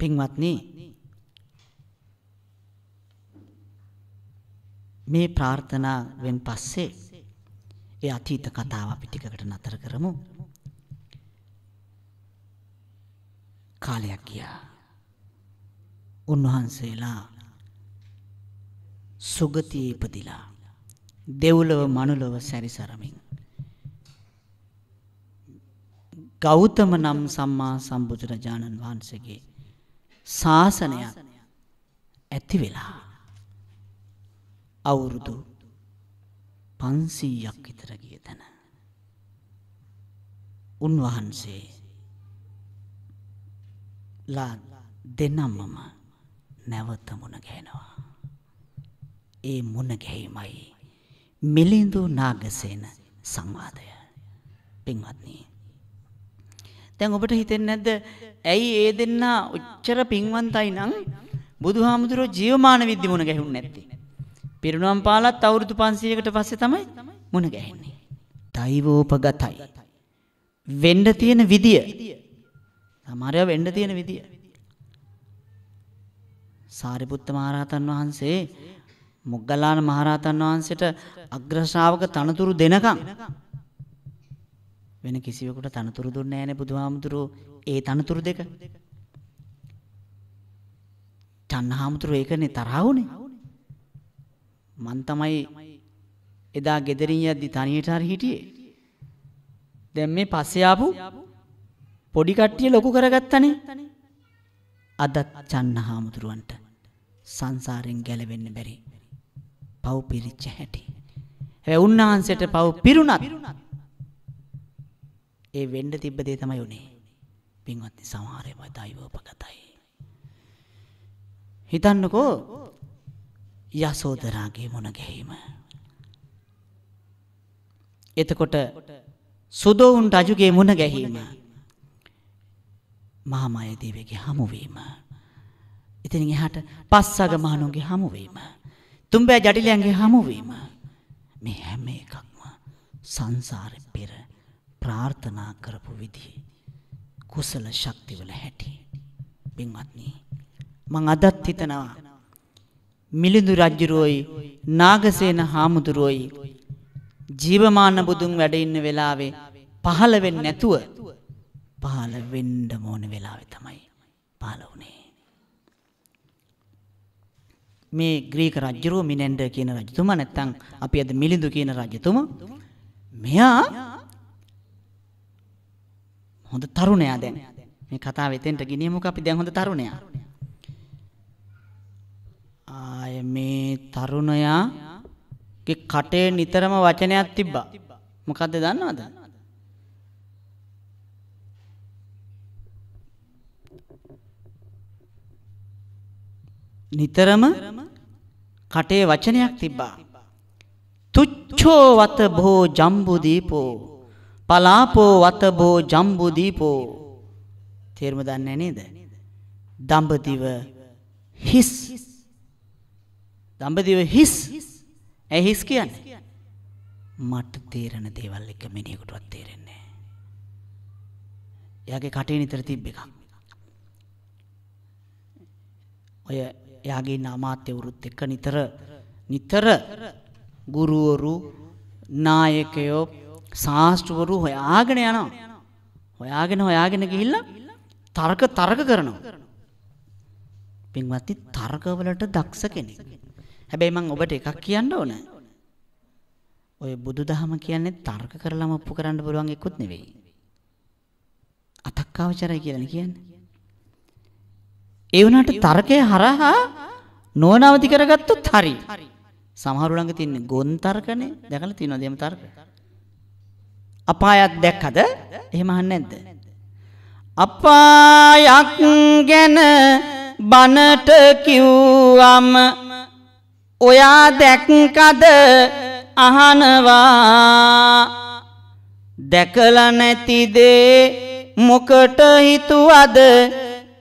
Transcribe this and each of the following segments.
පින්වත්නි මේ ප්‍රාර්ථනාවෙන් පස්සේ ඒ අතීත කතාව අපි ටිකකට නතර කරමු. කාලයක් ගියා. උන්වහන්සේලා සුගතියේ ඉපදිලා දෙව්ලොව මනුලොව සැරිසරමින් ගෞතම නම් සම්මා සම්බුදුරජාණන් වහන්සේගේ ශාසනයක් ඇති වෙලා අවුරුදු පන්සීයක් විතර ගිය තැන උන්වහන්සේ ලා දෙනම්මම නැවත මුණ ගැහෙනවා ඒ මුණ ගැහිමයි මිලිඳු නාගසේන සංවාදය පින්වත්නී දැන් ඔබට හිතෙන්නේ නැද්ද? ඇයි ඒ දෙන්නා ඔච්චර පින්වන්තයි නම් බුදුහාමුදුරෝ ජීවමාන විද්‍ය මුණ ගැහුන්නේ නැත්තේ? පිරිනුවම් පාලත් අවුරුදු 500කට පස්සේ තමයි මුණ ගැහෙන්නේ. දෛවෝපගතයි. වෙන්න තියෙන විදිය. සමහරව වෙන්න තියෙන විදිය. සාරිපුත්ත මහරහතන් වහන්සේ මොග්ගලාන මහරහතන් වහන්සේට අග්‍ර ශ්‍රාවක තනතුරු දෙනකම් වෙන කිසිවෙකුට තනතුරු දුන්නේ නැහැ නේ බුදුහාමුදුරුවෝ ඒ තනතුරු දෙක. චන්නහාමුදුරුවෝ ඒකනේ තරහ වුනේ. මන් තමයි එදා ගෙදරින් යද්දි තනියට හරි හිටියේ. දැන් මේ පස්සේ ආපු පොඩි කට්ටිය ලොකු කරගත්තනේ. අදත් චන්නහාමුදුරුවන්ට සංසාරෙන් ගැලවෙන්න බැරි. පව් පිරිච්ච හැටි. හැබැයි උන්වහන්සේට පව් පිරුණත් ඒ වෙන්න තිබ්බ දේ තමයි උනේ. පින්වත්නි සමහර ඒවා දෛවෝපගතයි. හිතන්නකෝ යසෝදරාගේ මොන ගැහිම. එතකොට සුදෝවුන් රජුගේ මුණ ගැහිම මාමයදේවගේ හමුවීම ඉතින් එහාට පස්සග මහණුන්ගේ හමුවීම තුම්බෑ ජටිලයන්ගේ හමුවීම මේ හැම එකක්ම සංසාරේ පෙර ප්‍රාර්ථනා කරපු විදිහේ කුසල ශක්තිවල හැටි. පින්වත්නි මං අදත් හිතනවා මිලිඳු රජුරෝයි නාගසේන හාමුදුරුවෝයි ජීවමාන බුදුන් වැඩ ඉන්න වෙලාවේ පහළ වෙන්නේ නැතුව පහළ වෙන්න ඕන වෙලාවේ තමයි පහළ වුනේ. මේ ග්‍රීක රජුරෝ මිනෙන්ඩර් කියන රජතුමා නැත්තම් අපි අද මිලිඳු කියන රජතුමා මෙයා හොඳ තරුණයා දැන්. මේ කතාව එතෙන්ට ගෙනියමුකෝ අපි දැන් හොඳ තරුණයා. ආය මේ තරුණයාගේ කටේ නිතරම වචනයක් තිබ්බා. මොකද්ද දන්නවද? නිතරම කටේ වචනයක් තිබ්බා. තුච්ඡෝ වත භෝ ජම්බු දීපෝ පලාපෝ වතබෝ ජම්බු දීපෝ තේරුම දන්නේ නේද? දඹදිව හිස් දඹදිව හිස් ඇයි හිස් කියන්නේ? මට තේරෙන දේවල් එක මිනිහෙකුටවත් තේරෙන්නේ නැහැ. එයාගේ කටේ නිතර තිබ්බ එකක්. ඔය එයාගේ නාමාත්‍යවරුත් එක්ක නිතර නිතර ගුරුවරු නායකයෝ ශාස්ත්‍රවරු හොයාගෙන යනවා. හොයාගෙන හොයාගෙන ගිහිල්ලා තර්ක තර්ක කරනවා. පින්වත්නි තර්කවලට දක්ෂ කෙනෙක්. හැබැයි මම ඔබට එකක් කියන්න ඕන. ඔය බුදුදහම කියන්නේ තර්ක කරලම ඔප්පු කරන්න පුළුවන් එකකුත් නෙවෙයි. අතක්කාවචරයි කියලානේ කියන්නේ. ඒ වුණාට තර්කය හරහා නොනවති කරගත්තොත් හරි. සමහරු ළඟ තියෙන ගොන් තර්කනේ දැකලා තියෙනවද එහෙම තර්ක? අපායක් දැක්කද? එහෙම අහන්නේ නැද්ද? අපායක් ගැන බනට කිව්වම ඔයා දැක්කද අහනවා දැකලා නැති දේ මොකට හිතුවද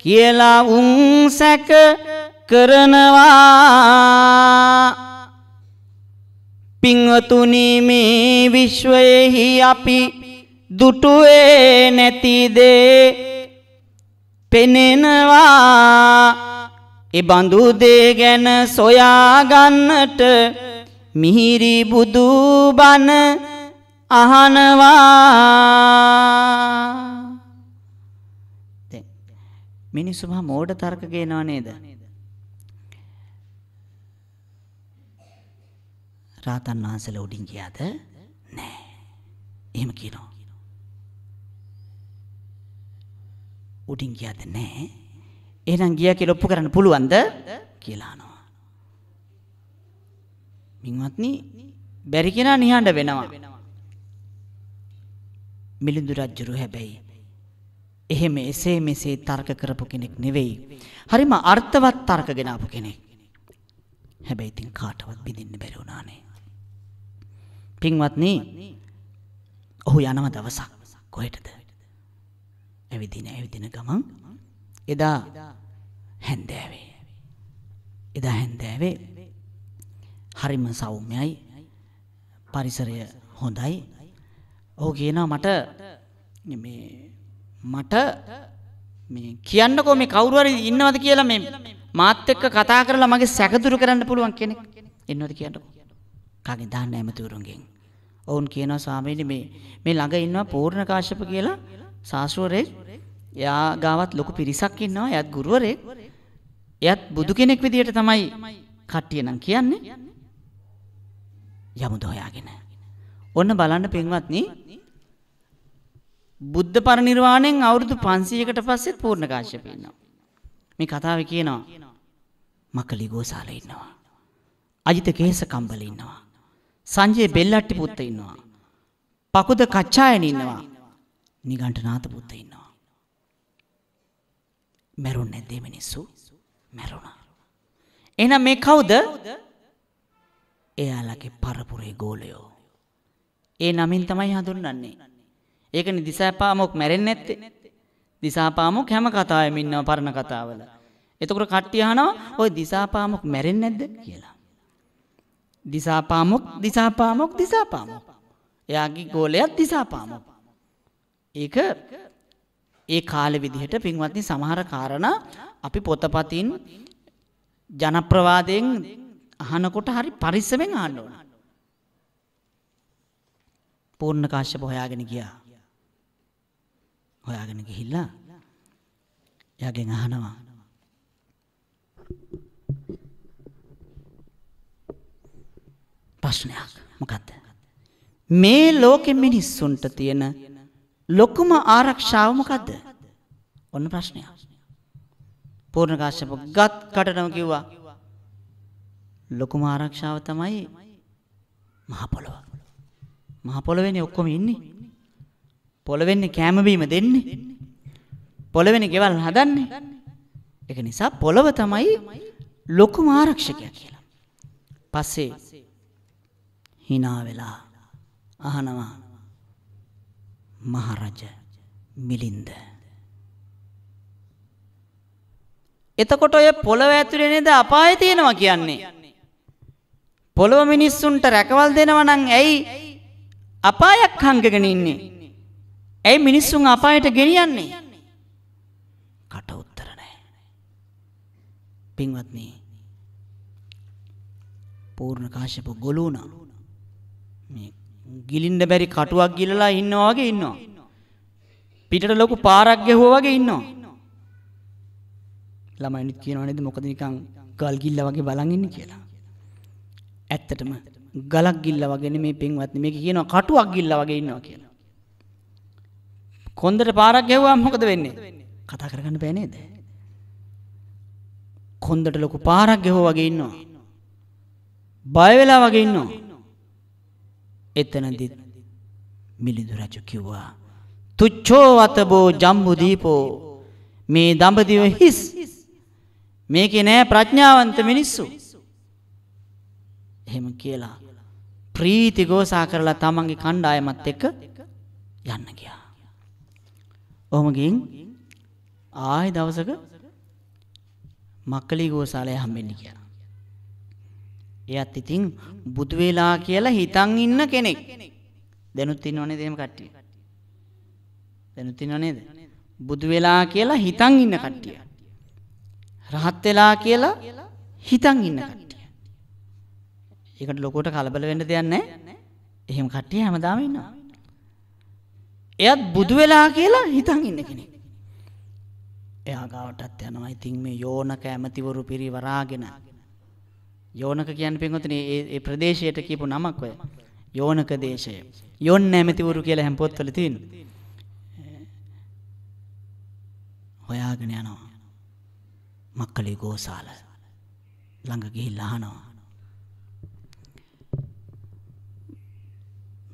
කියලා උන් සැක කරනවා පිංවතුනි මේ විශ්වයෙහි අපි දුටුවේ නැති දේ පෙනෙනවා ඒ බඳු දේ ගැන සොයා ගන්නට මිහිරි බුදු බණ අහනවා මිනිස්සු මහා මෝඩ තර්ක ගේනව නේද රාතන් වහන්සල උඩින් ගියාද නෑ. එහෙම කියනවා. උඩින් ගියාද නෑ. එහෙනම් ගියා කියලා ඔප්පු කරන්න පුළුවන්ද කියලා අහනවා. මින්වත්නි බැරි කෙනා නිහඬ වෙනවා. මිලිඳු රජුරු හැබැයි එහෙම එසේ මෙසේ තර්ක කරපු කෙනෙක් නෙවෙයි. හරිම අර්ථවත් තර්ක ගෙනාපු කෙනෙක්. හැබැයි ඉතින් කාටවත් බිඳින්න බැරි වුණානේ. පින්වත්නි ඔහු යනව දවසක් කොහෙටද? ඇවිදින ඇවිදින ගමන් එදා හැන්දෑවේ. එදා හැන්දෑවේ හරිම සෞම්‍යයි පරිසරය හොඳයි. ඔහු කියනවා මට මේ මට මේ කියන්නකෝ මේ කවුරු හරි ඉන්නවද කියලා මේ මාත් එක්ක කතා කරලා මගේ සැකදුරු කරන්න පුළුවන් කෙනෙක් ඉන්නවද කියන්නකෝ. කගෙන් දාන්න ඇමතිවරුන්ගෙන්. ඔවුන් කියනවා ස්වාමීනි මේ මේ ළඟ ඉන්නවා පූර්ණ කාශ්‍යප කියලා සාස්වරේ එයා ගාවත් ලොකු පිරිසක් ඉන්නවා එයත් ගුරුවරයෙක්. එයත් බුදු කෙනෙක් විදියට තමයි කට්ටිය නම් කියන්නේ. යමුද හොයාගෙන. ඔන්න බලන්න පින්වත්නි බුද්ධ පරිනිර්වාණයෙන් අවුරුදු 500කට පස්සෙත් පූර්ණ කාශ්‍යප ඉන්නවා. මේ කතාවේ කියනවා මකලි ගෝසාල ඉන්නවා. අජිත කේස කම්බල ඉන්නවා. සංජය බෙල්ලට්ටි පුත්ත ඉන්නවා. පකුද කච්චායන ඉන්නවා. නිගණ්ඨනාත පුත්ත ඉන්නවා. මැරුණ නැද්දේ මිනිස්සු? මැරුණා. එහෙනම් මේ කවුද? එයාලගේ පරපුරේ ගෝලයෝ. ඒ නමින් තමයි හඳුන්වන්නේ. ඒකනේ දිසාපාමොක් මැරෙන්නේ නැත්තේ. දිසාපාමොක් හැම කතාවෙම ඉන්නවා පරණ කතාවල. එතකොට කට්ටිය අහනවා ඔය දිසාපාමොක් මැරෙන්නේ නැද්ද කියලා. දිසාපාමොක් දිසාපාමොක් දිසාපාමොක්. එයාගේ ගෝලයක් දිසාපාමොක්. ඒක ඒ කාලෙ විදිහට පින්වත්නි සමහර කාරණා අපි පොතපතින් ජනප්‍රවාදයෙන් අහනකොට හරි පරිස්සමෙන් අහන්න ඕන. පූර්ණ කාශ්‍යප හොයාගෙන ගියා. හොයාගෙන ගිහිල්ලා එයාගෙන් අහනවා. ප්‍රශ්නයක් මොකක්ද. මේ ලෝකෙ මිනිස්සුන්ට තියෙන ලොකුම ආරක්ෂාව මොකක්ද ඔන්න ප්‍රශ්නයක්. පූර්ණකාශප ගත් කටනම කිව්වා. ලොකුම ආරක්ෂාව තමයි මහපොළොව. මහපොළොවෙන්නේ ඔක්කොම ඉන්නේ. පොළොවෙන්නේ කෑමබීම දෙන්නේ. පොළොවෙන ගෙවල් හදන්නේ. එක නිසා පොළොව තමයි ලොකුම ආරක්ෂකය කියලා. පස්සේ හිනා වෙලා අහනවා මහරජ මිලින්ද එතකොට ඔය පොළොව ඇතුලේ නේද අපාය තියෙනවා කියන්නේ. පොළොව මිනිස්සුන්ට රැකවල් දෙනවා නම් ඇයි අපායක් හංගගෙන ඉන්නේ? ඇයි මිනිස්සුන් අපායට ගෙනියන්නේ? කට උත්තර නැහැ. පින්වත්නි. පූර්ණ කාශ්‍යප ගොළු වුණා. මේ ගිලින්න බැරි කටුවක් ගිලලා ඉන්නවා වගේ ඉන්නවා. පිටට ලොකු පාරක් ගැහුවා වගේ ඉන්නවා. ළමයිනිත් කියනවා නේද මොකද නිකන් ගල් ගිල්ල වගේ බලන් ඉන්නේ කියලා. ඇත්තටම ගලක් ගිල්ල වගේ නෙමේ පින්වත්නි මේක කියනවා කටුවක් ගිල්ල වගේ ඉන්නවා කියලා. කොන්දට පාරක් ගැහුවාම මොකද වෙන්නේ? කතා කරගන්න බෑ නේද? කොන්දට ලොකු පාරක් ගැහුවා වගේ ඉන්නවා. බය වෙලා වගේ ඉන්නවා. එතනදි මිලිඳු රජු කිව්වා. තුච්චෝ අතබෝ ජම්බු දීපෝ මේ දඹදිව හිස් මේකේ නෑ ප්‍රඥාවන්ත මිනිස්සු. එහෙම කියලා ප්‍රීති ගෝසා කරලා තමන්ගේ කණ්ඩායමත් එක්ක යන්න ගියා. ඔහොම ගින් ආයෙ දවසක මක්කලි ගෝසාලය හම්බෙන්න කියලා. එයත් ඉතින් බුදු වෙලා කියලා හිතන් ඉන්න කෙනෙක්. දැනුත් ඉන්නව නේද එහෙම කට්ටිය? දැනුත් ඉන්නව නේද? බුදු වෙලා කියලා හිතන් ඉන්න කට්ටිය. රහත් වෙලා කියලා හිතන් ඉන්න කට්ටිය. ඒකට ලොකෝට කලබල වෙන්න දෙයක් නැහැ. එහෙම කට්ටිය හැමදාම ඉන්නවා. එයත් බුදු වෙලා කියලා හිතන් ඉන්න කෙනෙක්. එයා ගාවටත් යනවා. ඉතින් මේ යෝනක ඇමතිවරු පිරිවරාගෙන යෝනක කියන්නේ පින්වතුනි ඒ ප්‍රදේශයට කියපු නමක් ඔය. යෝනක දේශය. යොන් නැමැතිවරු කියලා හැම පොත්වල තියෙන. හොයාගෙන යනවා. මක්කලි ගෝසාල ළඟ ගිහිල්ලා අහනවා.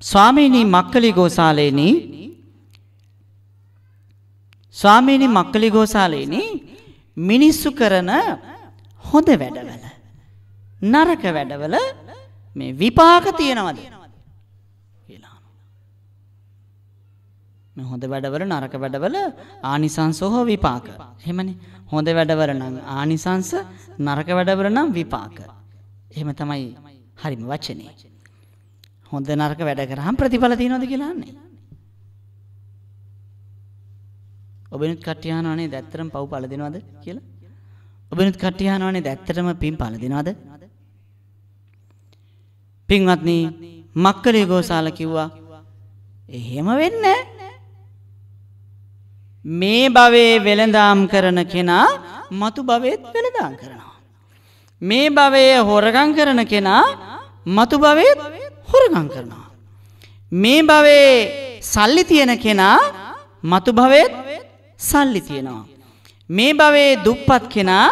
ස්වාමීනි මක්කලි ගෝසාලේනි ස්වාමීනි මක්කලි ගෝසාලේනි මිනිස්සු කරන හොඳ වැඩවල නරක වැඩවල මේ විපාක තියෙනවද කියලා. මේ හොඳ වැඩවල නරක වැඩවල ආනිසංස හෝ විපාක. එහෙමනේ. හොඳ වැඩවල නම් ආනිසංස නරක වැඩවල නම් විපාක. එහෙම තමයි හරිම වචනේ. හොඳ නරක වැඩ කරාම ප්‍රතිඵල තියෙනවද කියලා අහන්නේ. ඔබෙනුත් කට්ටිය අහනවනේ දැත්තරම් පව් පළ දෙනවද කියලා? ඔබෙනුත් කට්ටිය අහනවනේ දැත්තරම පින් පළ දෙනවද? පින්වත්නි මක්කලේ ගෝසාල කිව්වා එහෙම වෙන්නේ මේ භවයේ වෙළඳාම් කරන කෙනා මතු භවයේත් වෙළඳාම් කරනවා මේ භවයේ හොරගම් කරන කෙනා මතු භවයේත් හොරගම් කරනවා මේ භවයේ සල්ලි තියෙන කෙනා මතු භවයේත් සල්ලි තියෙනවා මේ භවයේ දුප්පත් කෙනා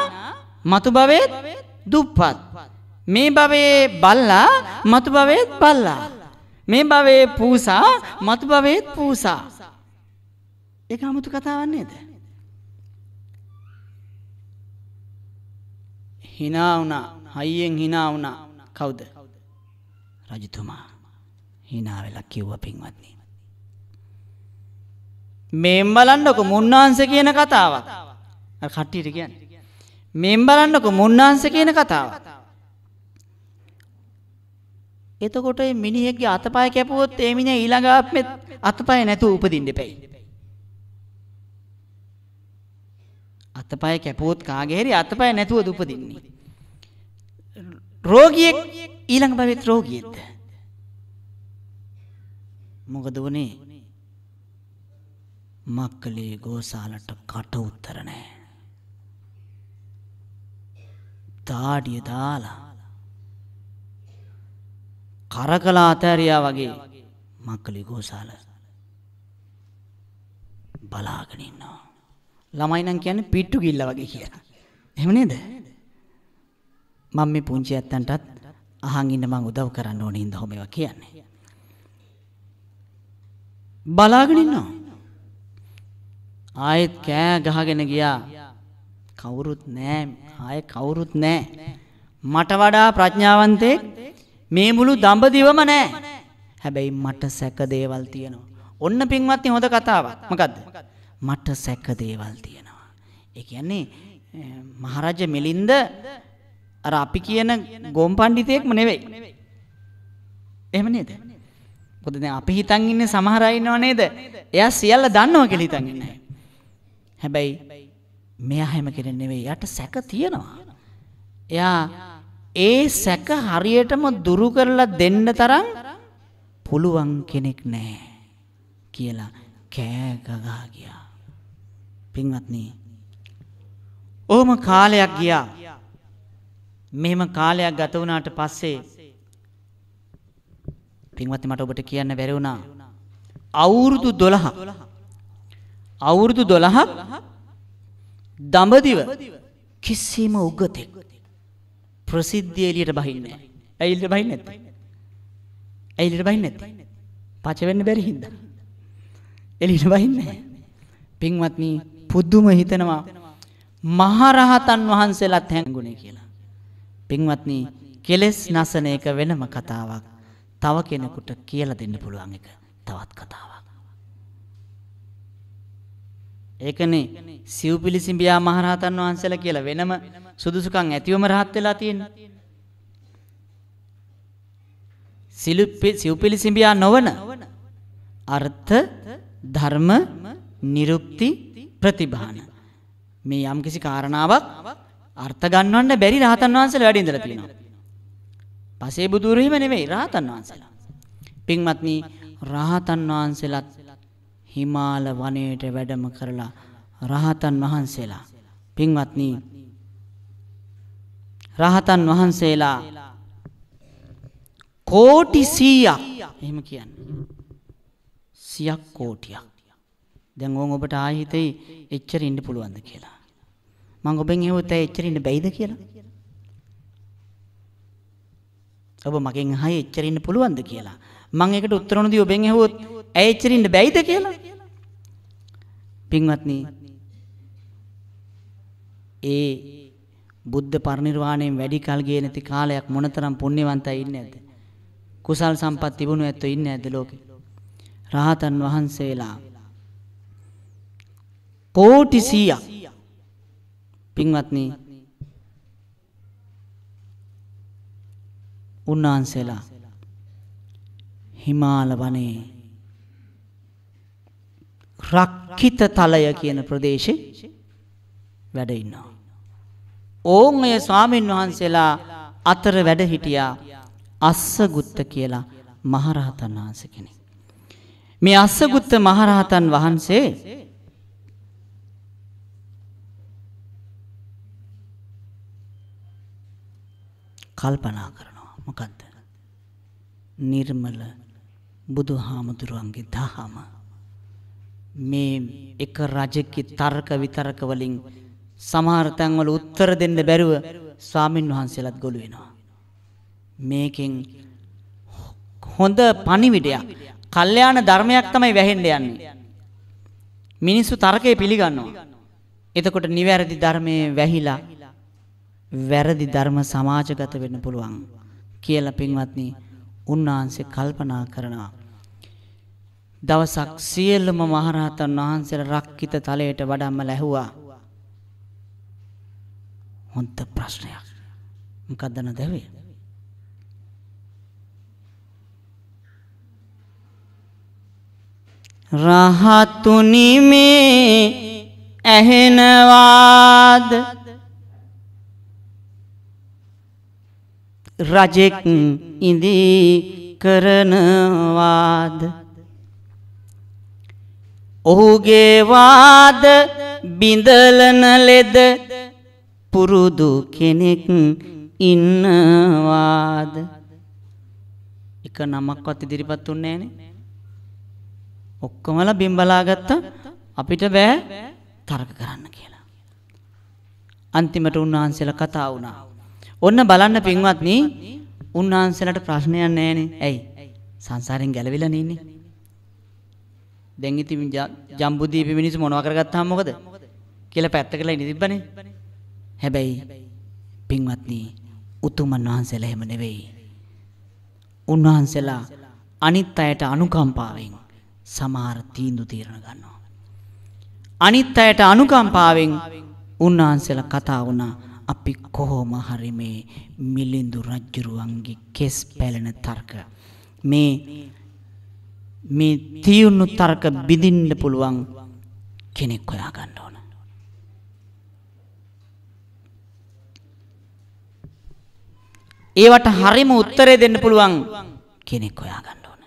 මතු භවයේත් දුප්පත් මේ භවයේ බල්ලා මතු භවයේත් බල්ලා. මේ භවයේ පූසා මතු භවයේත් පූසා. ඒක 아무තු කතාවක් නේද? hina වුණා. හයියෙන් hina වුණා. කවුද? රජතුමා. hina වෙලා කිව්ව පින්වත්නි. මේම් බලන්නකො මුන්නාංශ කියන කතාවක්. අර කට්ටියට කියන්නේ. මේම් බලන්නකො මුන්නාංශ කියන කතාවක්. එතකොට මේ මිනිහෙක්ගේ අතපය කැපුවොත් ඒ මිනිහා ඊළඟ ආත්මෙත් අතපය නැතුව උපදින්න එපයි. අතපය කැපුවොත් කාගේ හරි අතපය නැතුවද උපදින්නේ. රෝගියෙක් ඊළඟ භවෙත් රෝගියෙක්ද? මොකද වුනේ? මක්කලේ ගෝසාලට කට උතර නැහැ. දාඩිය දාලා කරකලා අතෑරයා වගේ මක්කලි ගෝසාල බලාගෙන ඉන්නවා. ළමයි නම් කියන්නේ පිට්ටු ගිල්ල වගේ කියලා. එහෙම නේද? මම මේ පුංචි ඇත්තන්ටත් අහන් ඉන්න මං උදව් කරන්න ඕනේ හින්දා ඔහොම ඒවා කියන්නේ. බලාගෙන ඉන්නවා. ආයෙත් කෑ ගහගෙන ගියා. කවුරුත් නෑ. ආයෙ කවුරුත් නෑ. මට වඩා ප්‍රඥාවන්තෙක් මේ මුළු දඹදිවම නෑ. හැබැයි මට සැක දේවල් තියෙනවා. ඔන්න පින්වත්නි හොඳ කතාවක්. මොකද්ද? මට සැක දේවල් තියෙනවා. ඒ කියන්නේ මහරජ මිලින්ද අර අපි කියන ගොම් පඬිතෙක්ම නෙවෙයි. එහෙම නේද? මොකද දැන් අපි හිතන් ඉන්නේ සමහර අය ඉන්නව නේද? එයා සියල්ල දන්නවා කියලා හිතන් ඉන්නේ. හැබැයි මෙයා හැම කෙනෙක් නෙවෙයි. යට සැක තියෙනවා. එයා ඒ සැක හරියටම දුරු කරලා දෙන්න තරම් පුළුවන් කෙනෙක් නැහැ කියලා කෑ ගගා ගියා. පින්වත්නි. ඔහොම කාලයක් ගියා. මෙහෙම කාලයක් ගත වුණාට පස්සේ පින්වත්නි මට ඔබට කියන්න බැරි වුණා. අවුරුදු 12 අවුරුදු 12ක් දඹදිව කිසිම උගතෙක් ප්‍රසිද්ධිය එළියට බහින්නේ නැහැ. ඇයි එළියට බහින්නේ නැත්තේ? ඇයි එළියට බහින්නේ නැත්තේ? පච වෙන්න බැරි හින්දා. එළියට බහින්නේ නැහැ. පින්වත්නි පුදුම හිතනවා මහරහතන් වහන්සේලාත් හැංගුණේ කියලා. පින්වත්නි කෙලෙස් නසන එක වෙනම කතාවක්. තව කෙනෙකුට කියලා දෙන්න පුළුවන් එක තවත් කතාවක්. ඒකනේ සිව්පිලි සිඹියා මහරහතන් වහන්සේලා කියලා වෙනම සුදුසුකම් ඇතිවම රහත් වෙලා තියෙන්නේ. සිලුප්පි සිව්පිලි සිඹියා නොවන අර්ථ ධර්ම නිරුක්ති ප්‍රතිභාන මේ යම්කිසි කාරණාවක් අර්ථ ගන්නවන්න බැරි රහතන් වහන්සේලා වැඩ ඉඳලා තියෙනවා. පසේ බුදුරු හිම නෙමෙයි රහතන් වහන්සේලා. පින්වත්නි රහතන් වහන්සේලාත් හිමාල වනයේට වැඩම කරලා රහතන් වහන්සේලා පින්වත්නි රහතන් වහන්සේලා කෝටි 100ක් එහෙම කියන්නේ 100ක් කෝටියක් දැන් ඕන් ඔබට ආයි හිතෙයි එච්චර ඉන්න පුළුවන්ද කියලා මම ඔබෙන් ඇහුවත් ඇයි එච්චර ඉන්න බැයිද කියලා ඔබ මගෙන් අහයි එච්චර ඉන්න පුළුවන්ද කියලා මම ඒකට උත්තර නොදී ඔබෙන් ඇහුවොත් ඇයි එච්චර ඉන්න බැයිද කියලා? පින්වත්නි ඒ බුද්ධ පරිනිර්වාණයෙන් වැඩි කල් ගියේ නැති කාලයක් මොනතරම් පුණ්‍යවන්තයි ඉන්නේ නැද්ද? කුසල් සම්පත් තිබුණු ඇත්තෝ ඉන්නේ නැද්ද ලෝකේ? රහතන් වහන්සේලා කෝටි 100ක් පින්වත්නි උන්වහන්සේලා හිමාල වනයේ රක්කිත තලය කියන ප්‍රදේශේ වැඩ ඉන්නවා. ඕන් ඔය ස්වාමීන් වහන්සේලා අතර වැඩ හිටියා අස්සගුත්ත කියලා මහරහතන් වහන්සේ කෙනෙක්. මේ අස්සගුත්ත මහරහතන් වහන්සේ කල්පනා කරනවා මොකද්ද? නිර්මල බුදුහාමුදුරුවන්ගේ දහම මේ එක රජෙක්ගේ තර්ක විතරක වලින් සමහර තැන්වල උත්තර දෙන්න බැරුව ස්වාමින් වහන්සේලාත් ගොළු වෙනවා. මේකෙන් හොඳ පණිවිඩයක්, කල්යාණ ධර්මයක් තමයි වැහෙන්න යන්නේ. මිනිස්සු තර්කය පිළිගන්නවා. එතකොට නිවැරදි ධර්මයේ වැහිලා වැරදි ධර්ම සමාජගත වෙන්න පුළුවන් කියලා පින්වත්නි උන්වහන්සේ කල්පනා කරනවා. දවසක් සියලුම මහරහතන් වහන්සේලා රක්කිත තලයට වඩම්ම ලැහුවා. හොඳ ප්‍රශ්නයක්. මොකක්ද නැදවේ? රහතුනි මේ ඇහෙනවාද රජෙක් ඉඳී කරනවාද ඔහුගේ වාද බිඳලන ලෙද පුරුදු කෙනෙක් ඉන්නවාද එක නමක්වත් ඉදිරිපත් උන්නේ නැහනේ ඔක්කොමලා බිම්බලා ගත්තා අපිට බෑ තරක කරන්න කියලා අන්තිමට උන්වහන්සේලා කතා වුණා ඔන්න බලන්න පින්වත්නි උන්වහන්සේලාට ප්‍රශ්නයක් නැහනේ ඇයි සංසාරෙන් ගැලවිලා නින්නේ දැන් ඉතින් ජම්බුදීප මිනිස්සු මොනවා කරගත්තාම මොකද කියලා පැත්තකලා ඉඳි තිබ්බනේ. හැබැයි පින්වත්නි උතුමන් වහන්සේලා එහෙම නෙවෙයි. උන්වහන්සේලා අනිත් අයට අනුකම්පාවෙන් සමහර තීන්දුව తీරන ගන්නවා. අනිත් අයට අනුකම්පාවෙන් උන්වහන්සේලා කතා වුණා අපි කොහොම හරි මේ මිලිඳු රජුරුවන්ගේ කෙස් පැලෙන තර්ක මේ මේ තියුණු තර්ක බිඳින්න පුළුවන් කෙනෙක් හොයා ගන්න ඕන. ඒවට හරිම උත්තරේ දෙන්න පුළුවන් කෙනෙක් හොයා ගන්න ඕන.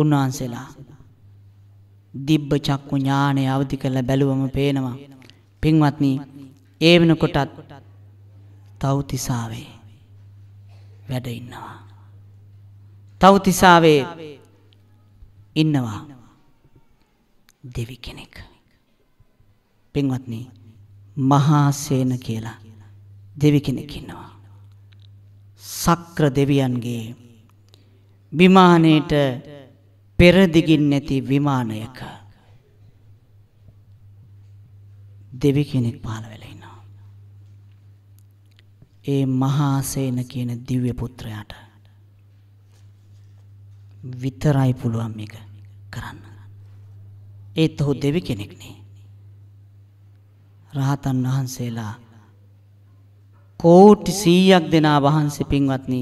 උන්වහන්සේලා දිබ්බ චක්කු ඥානය අවදි කරලා බැලුවම පේනවා. පින්වත්නි, ඒ වෙනකොටත් තවතිසාවේ වැඩ ඉන්නවා. තවතිසාවේ ඉන්නවා දෙවි කෙනෙක්. පින්වත්නි මහා සේන කියලා දෙවි කෙනෙක් ඉන්නවා. සක්‍ර දෙවියන්ගේ විමානයේට පෙරදිගින් නැති විමානයක දෙවි කෙනෙක් පහළ වෙලා ඉන්නවා. ඒ මහා සේන කියන දිව්‍ය පුත්‍රයාට විතරයි පුළුවන් මේක කරන්න. ඒත් ඔහු දෙවි කෙනෙක් නේ. රහතන් වහන්සේලා කෝටි 100ක් දෙනා වහන්සේ පින්වත්නි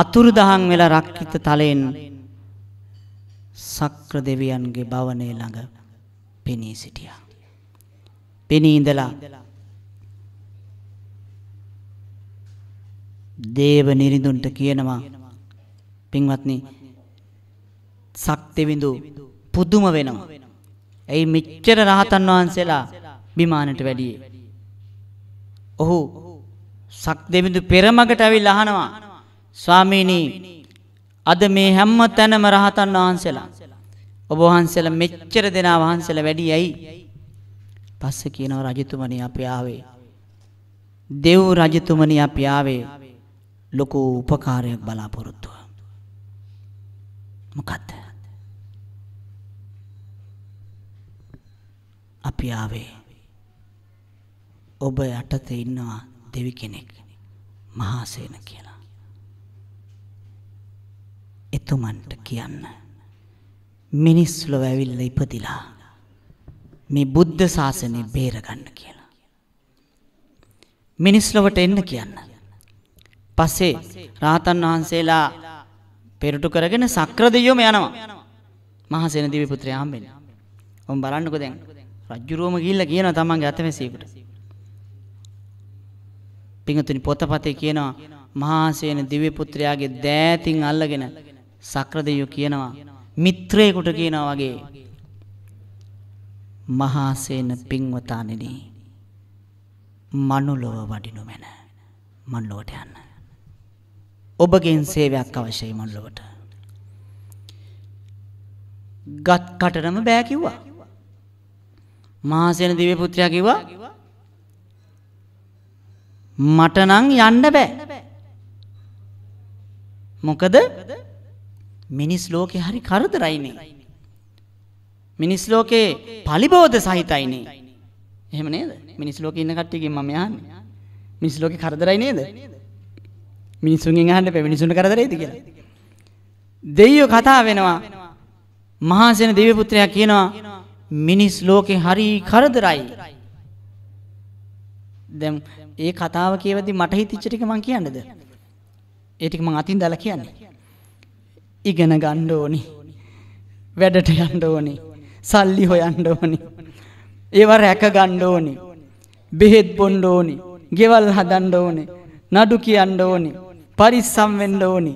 අතුරුදහන් වෙලා රක්කිත තලයෙන් සක්‍ර දෙවියන්ගේ භවනයේ ළඟ පෙනී සිටියා. පෙනී ඉඳලා දේව නිරිඳුන්ට කියනවා පින්වත්නි සක්තිවිඳු පුදුම වෙනවා. ඇයි මෙච්චර රහතන් වහන්සේලා විමානට වැඩියේ. ඔහු සක්දෙවිඳු පෙරමකට ඇවිල්ලා අහනවා ස්වාමීනි අද මේ හැම තැනම රහතන් වහන්සේලා ඔබ වහන්සේලා මෙච්චර දෙනා වහන්සේලා වැඩි ඇයි? පස්සේ කියනවා රජතුමනි අපි ආවේ. දෙව් රජතුමනි අපි ආවේ ලොකු උපකාරයක් බලාපොරොත්තු වෙනවා. මොකක්ද අපි ආවේ ඔබ යටතේ ඉන්නවා දෙවි කෙනෙක් මහාසේන කියලා. එතුමන්ට කියන්න මිනිස් ලොව ඇවිල්ලා ඉපදිලා මේ බුද්ධ ශාසනය බේරගන්න කියලා. මිනිස් ලොවට එන්න කියන්න. පස්සේ රාතන් වහන්සේලා පෙරටු කරගෙන සක්‍රදෙයෝම යනවා. මහසෙන දිවි පුත්‍රයා හම්බෙන්නේ. ඔම් බලන්නකෝ දැන්. රජ්ජුරුවම ගිහිල්ලා කියනවා තමන්ගේ අතමැසියෙකුට. පිංගතුනි පොතපතේ කියනවා මහසෙන දිවි පුත්‍රයාගේ දෑතින් අල්ලගෙන සක්‍රදෙයෝ කියනවා මිත්‍රයෙකුට කියනවා වගේ මහාසේන පින්වතානෙනි මනුලොව වඩිනු මැන මන්ලෝට යන්න ඔබගෙන් සේවයක් අවශ්‍යයි මොල්ලොවට. ගත් කටනම බෑ කිව්වා. මහසේන දිව්‍ය පුත්‍රයා කිව්වා මට නම් යන්න බෑ. මොකද මිනිස් ලෝකේ හරි කරදරයිනේ. මිනිස් ලෝකේ පලිබෝධ සහිතයිනේ. එහෙම නේද? මිනිස් ලෝකේ ඉන්න කට්ටියගෙන් මම යන්නේ. මිනිස් ලෝකේ කරදරයි නේද? මිනිසුන්ගෙන් අහන්න එපා මිනිසුන්ට කරදරේද කියලා. දෙයියෝ කතා වෙනවා. මහාසේන දිව්‍ය පුත්‍රයා කියනවා මිනිස් ලෝකේ හරි කරදරයි. දැන් ඒ කතාව කියවදී මට හිතෙච්ච ටික මං කියන්නද? ඒ ටික මං අතින් දාලා කියන්නේ. ඉගෙන ගන්න ඕනි. වැඩට යන්න ඕනි. සල්ලි හොයන්න ඕනි. ඒව රැක ගන්න ඕනි. බෙහෙත් බොන්න ඕනි. ගෙවල් හදන්න ඕනි. නඩු කියන්න ඕනි. පරිස්සම් වෙන්න ඕනි.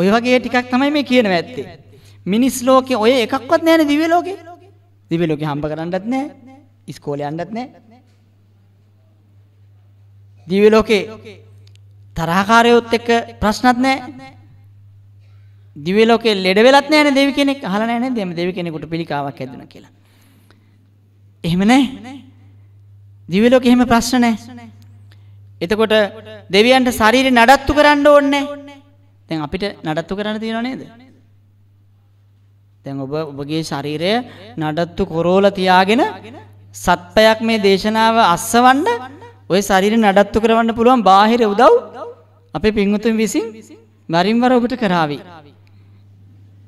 ඔය වගේ ටිකක් තමයි මේ කියන ඇත්තේ. මිනිස් ලෝකේ ඔය එකක්වත් නැහැ දිව්‍ය ලෝකේ. දිව්‍ය ලෝකේ හම්බ කරන්නත් නැහැ. ඉස්කෝලේ යන්නත් නැහැ. දිව්‍ය ලෝකේ තරහකාරයොත් එක්ක ප්‍රශ්නත් නැහැ. දිව්‍ය ලෝකේ ලෙඩ වෙලත් නැහැ නේ දෙවි කෙනෙක්. අහලා නැහැ නේද? දෙවි කෙනෙකුට පිළිකාවක් ඇදුණා කියලා. එහෙම නැහැ. දිව්‍ය ලෝකේ එහෙම ප්‍රශ්න නැහැ. එතකොට දෙවියන්ට ශරීරය නඩත්තු කරන්න ඕනේ. දැන් අපිට නඩත්තු කරන්න තියනව නේද? දැන් ඔබ ඔබගේ ශරීරය නඩත්තු කරෝලා තියාගෙන සත්පයක් මේ දේශනාව අස්සවන්න ওই ශරීරය නඩත්තු කරවන්න පුළුවන් බාහිර උදව් අපේ පින්වුතුන් විසින් වරින් වර ඔබට කරાવી.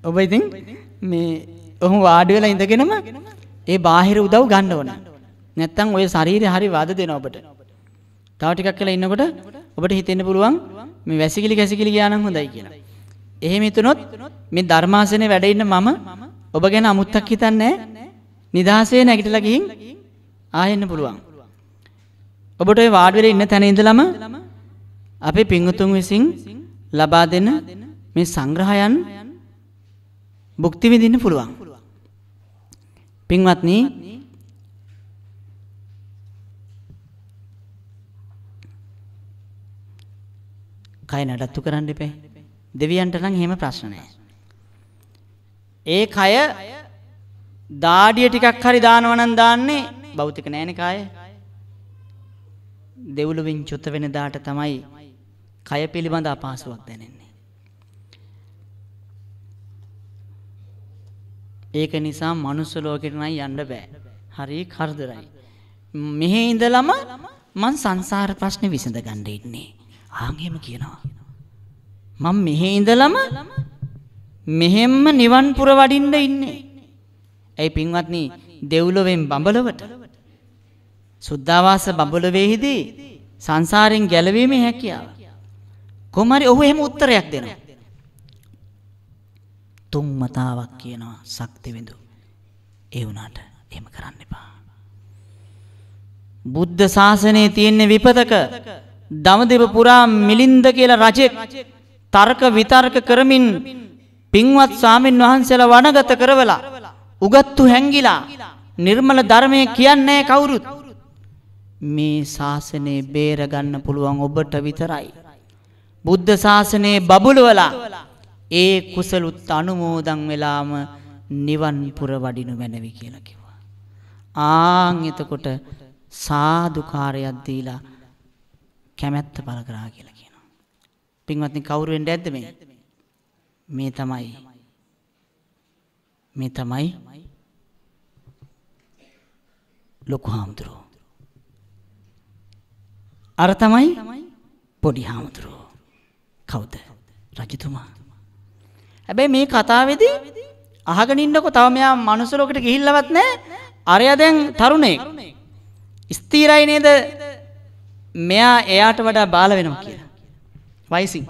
ඔබ ඉතින් මේ ඔහු වාඩි වෙලා ඉඳගෙනම ඒ බාහිර උදව් ගන්න ඕන. නැත්තම් ওই ශරීරය හරි වද දෙනවා ඔබට. තව ටිකක් කියලා ඉන්නකොට ඔබට හිතෙන්න පුළුවන් මේ වැසිකිලි කැසිකිලි ගියා නම් හොඳයි කියලා. එහෙම හිතුනොත් මේ ධර්මාසනේ වැඩ ඉන්න මම ඔබ ගැන අමුත්තක් හිතන්නේ නිදහසේ නැගිටලා ගිහින් ආයෙන්න පුළුවන්. ඔබට ওই වාඩි වෙලා ඉන්න තැන ඉඳලම අපේ පිංගුතුන් විසින් ලබා දෙන මේ සංග්‍රහයන් භුක්ති විඳින්න පුළුවන්. පින්වත්නි කය නඩත්තු කරන්න එපා. දෙවියන්ට නම් එහෙම ප්‍රශ්න නැහැ. ඒ කය දාඩිය ටිකක් හරි දානව නම් දාන්නේ භෞතික නෑනේ කය. දෙවුලුවින් චුත වෙන දාට තමයි කය පිළිබඳ අපහසුාවක් දැනෙන්නේ. ඒක නිසා මනුස්ස ලෝකෙට නම් යන්න බෑ. හරි කරදරයි. මෙහි ඉඳලම මං සංසාර ප්‍රශ්නේ විසඳ ගන්න ඉන්නේ. ආන් එහෙම කියනවා. මම මෙහෙ ඉඳලම මෙහෙම්ම නිවන් පුර වඩින්න ඉන්නේ. ඇයි පින්වත්නි දෙව්ලොවෙන් බඹලොවට සුද්ධාවාස බඹලොවේහිදී සංසාරයෙන් ගැලවීමේ හැකියාව. කොහොම හරි ඔහු එහෙම උත්තරයක් දෙනවා. තුන් මතාවක් කියනවා ශක්තිවිඳු. ඒ වුණාට එහෙම කරන්න එපා. බුද්ධ ශාසනයේ තියෙන විපතක දමදෙව පුරා මිලින්ද කියලා රජෙක් තර්ක විතර්ක කරමින් පින්වත් ස්වාමින් වහන්සේලා වනගත කරවලා උගත්තු හැංගිලා නිර්මල ධර්මයේ කියන්නේ කවුරුත් මේ ශාසනේ බේරගන්න පුළුවන් ඔබට විතරයි බුද්ධ ශාසනේ බබළුවලා ඒ කුසලුත් අනුමෝදන් වෙලාම නිවන් පුර වඩිනු මැනවි කියලා කිව්වා ආන් එතකොට සාදුකාරයක් දීලා කැමැත්ත පළ කරා කියලා කියනවා. පින්වත්නි කවුරු වෙන්න ඇද්ද මේ? මේ තමයි. මේ තමයි ලොකු හාමුදුරුවෝ. අර තමයි පොඩි හාමුදුරුවෝ. කවුද? රජතුමා. හැබැයි මේ කතාවේදී අහගෙන ඉන්නකො තව මෙයා මනුස්ස ලෝකෙට ගිහිල්ලවත් නැහැ. අරයා දැන් තරුණෙක්. ස්ථිරයි නේද මෙයා එයාට වඩා බාල වෙනවා කියලා. වයිසින්.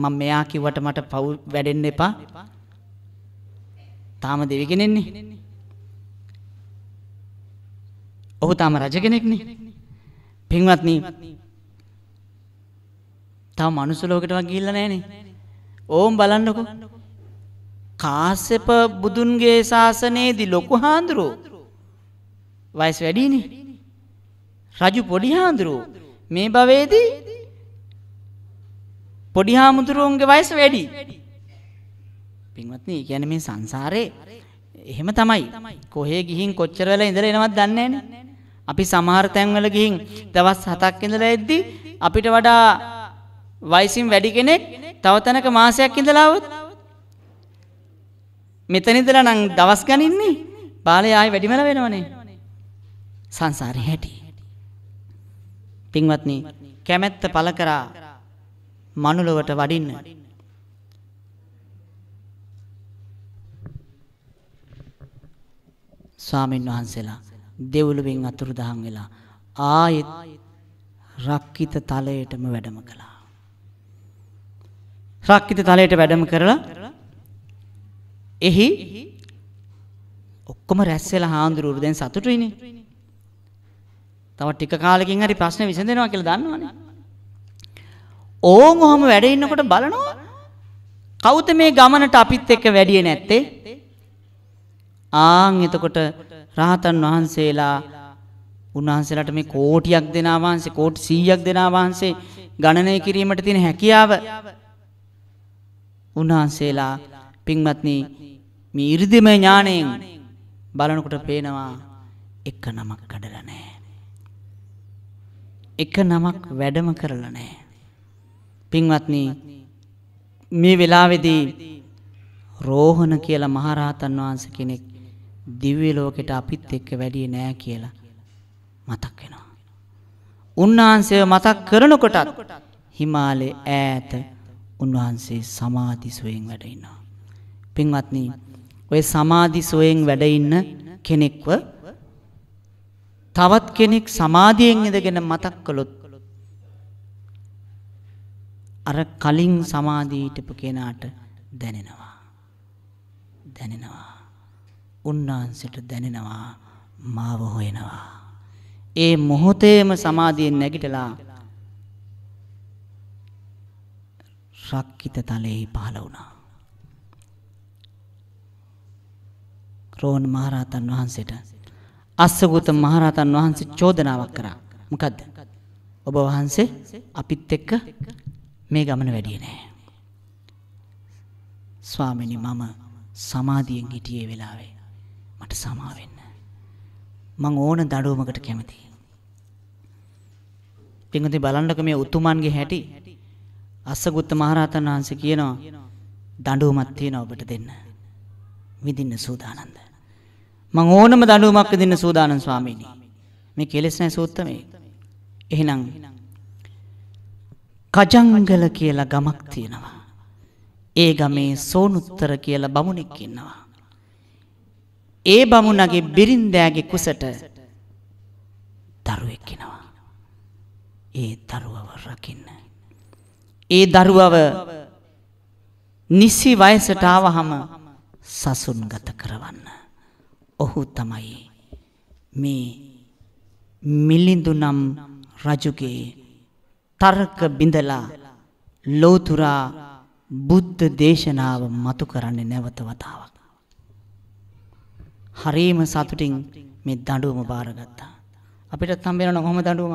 මම මෙයා කිව්වට මට පව් වැඩෙන්න එපා. තාම දෙවි කෙනෙන්නේ. ඔහු තාම රජ කෙනෙක්නේ. පින්වත්නි. තාම මනුස්ස ලෝකෙටවත් ගිහිල්ලා නැහනේ. ඕම් බලන්නකෝ. කාශ්‍යප බුදුන්ගේ ශාසනයේදී ලොකු හාඳුරෝ වයස වැඩිනේ. රජු පොඩි හාමුදුරුවෝ මේ භවයේදී පොඩි හාමුදුරුවන්ගේ වයස වැඩි. පින්වත්නි, කියන්නේ මේ සංසාරේ එහෙම තමයි. කොහේ ගිහින් කොච්චර වෙලා ඉඳලා එනවද දන්නේ නැහනේ. අපි සමහර තැන්වල ගිහින් දවස් 7ක් ඉඳලා එද්දි අපිට වඩා වයසින් වැඩි කෙනෙක් තව තැනක මාසයක් ඉඳලා આવොත් මෙතන ඉඳලා නම් දවස් ගණන් ඉන්නේ. බාලේ ආයෙ වැඩිමල වෙනවනේ. සංසාරේ හැටි. පින්වත්නි කැමැත්ත පළ කරා මනුලොවට වඩින්න ස්වාමීන් වහන්සේලා දෙවුලුවෙන් අතුරුදහන් වෙලා ආයෙත් රක්කිත තලයටම වැඩම කළා. රක්කිත තලයට වැඩම කරලා එහි ඔක්කොම රැස් වෙලා හාඳුරුවරු දැන් සතුටුයිනේ. තව ටික කාලෙකින් හරි ප්‍රශ්න විසඳෙනවා කියලා දන්නවනේ. ඕන් ඔහම වැඩ ඉන්නකොට බලනවා කවුද මේ ගමනට අපිත් එක්ක වැඩියේ නැත්තේ? ආන් එතකොට රහතන් වහන්සේලා උන්වහන්සේලාට මේ කෝටියක් දෙනා වහන්සේ කෝටි 100ක් දෙනා වහන්සේ ගණනය කිරීමට තියෙන හැකියාව උන්වහන්සේලා පින්වත්නි මේ 이르දිම ඥාණයෙන් බලනකොට පේනවා එක නමක් කඩලා නැහැ එක නමක් වැඩම කරලා නැහැ. පින්වත්නි මේ වෙලාවේදී රෝහණ කියලා මහරහතන් වහන්සේ කෙනෙක් දිව්‍ය ලෝකෙට අපිත් එක්ක වැඩියේ නෑ කියලා මතක් වෙනවා. උන්වහන්සේව මතක් කරනකොටත් හිමාලයේ ඈත උන්වහන්සේ සමාධි සෝයෙන් වැඩ ඉන්නවා. පින්වත්නි, ওই සමාධි සෝයෙන් වැඩ ඉන්න කෙනෙක්ව තවත් කෙනෙක් සමාධියෙන් ඉඳගෙන මතක් කළොත් අර කලින් සමාධියේ හිටපු කෙනාට දැනෙනවා. දැනෙනවා. උන්නාන්සට දැනෙනවා මාව හොයනවා. ඒ මොහොතේම සමාධියෙන් නැගිටලා රක්කිත තලයේ පහළ වුණා. රෝණ මහරහතන් වහන්සේට අස්සගත මහරහතන් වහන්සේ චෝදනාවක් කරා. මොකද්ද? ඔබ වහන්සේ අපිත් එක්ක මේ ගමන වැඩියේ නෑ. ස්වාමිනී මම සමාධියෙන් හිටියේ වෙලාවේ මට සමා වෙන්න. මං ඕන දඩුවමකට කැමතියි. පින්වතුනි බලන්නක මේ උතුමන්ගේ හැටි අස්සගත මහරහතන් වහන්සේ කියනවා දඬුවමක් තියෙනවා ඔබට දෙන්න. විඳින්න සූදානම්ද? මං ඕනම දඬුවමක් දෙන්න සූදානම් ස්වාමීනි. මේ කෙලෙස් නැ සූත්‍රමේ. එහෙනම් කජංගල කියලා ගමක් තියෙනවා. ඒ ගමේ සෝනුත්තර කියලා බමුණෙක් ඉන්නවා. ඒ බමුණගේ බිරින්දෑගේ කුසට දරුවෙක් ඉනවා. ඒ දරුවව රකින්න. ඒ දරුවව නිසි වයසට ආවහම සසුන්ගත කරවන්න. ඔහු තමයි මේ මිලිඳුනම් රජුගේ තර්ක බිඳලා ලෝතුරා බුද්ධ දේශනාව මතු කරන්නේ නැවත වතාවක්. හරීම සතුටින් මේ දඬුවම බාරගත්තා. අපිටත් හම්බ වෙනවා කොහොම දඬුවම?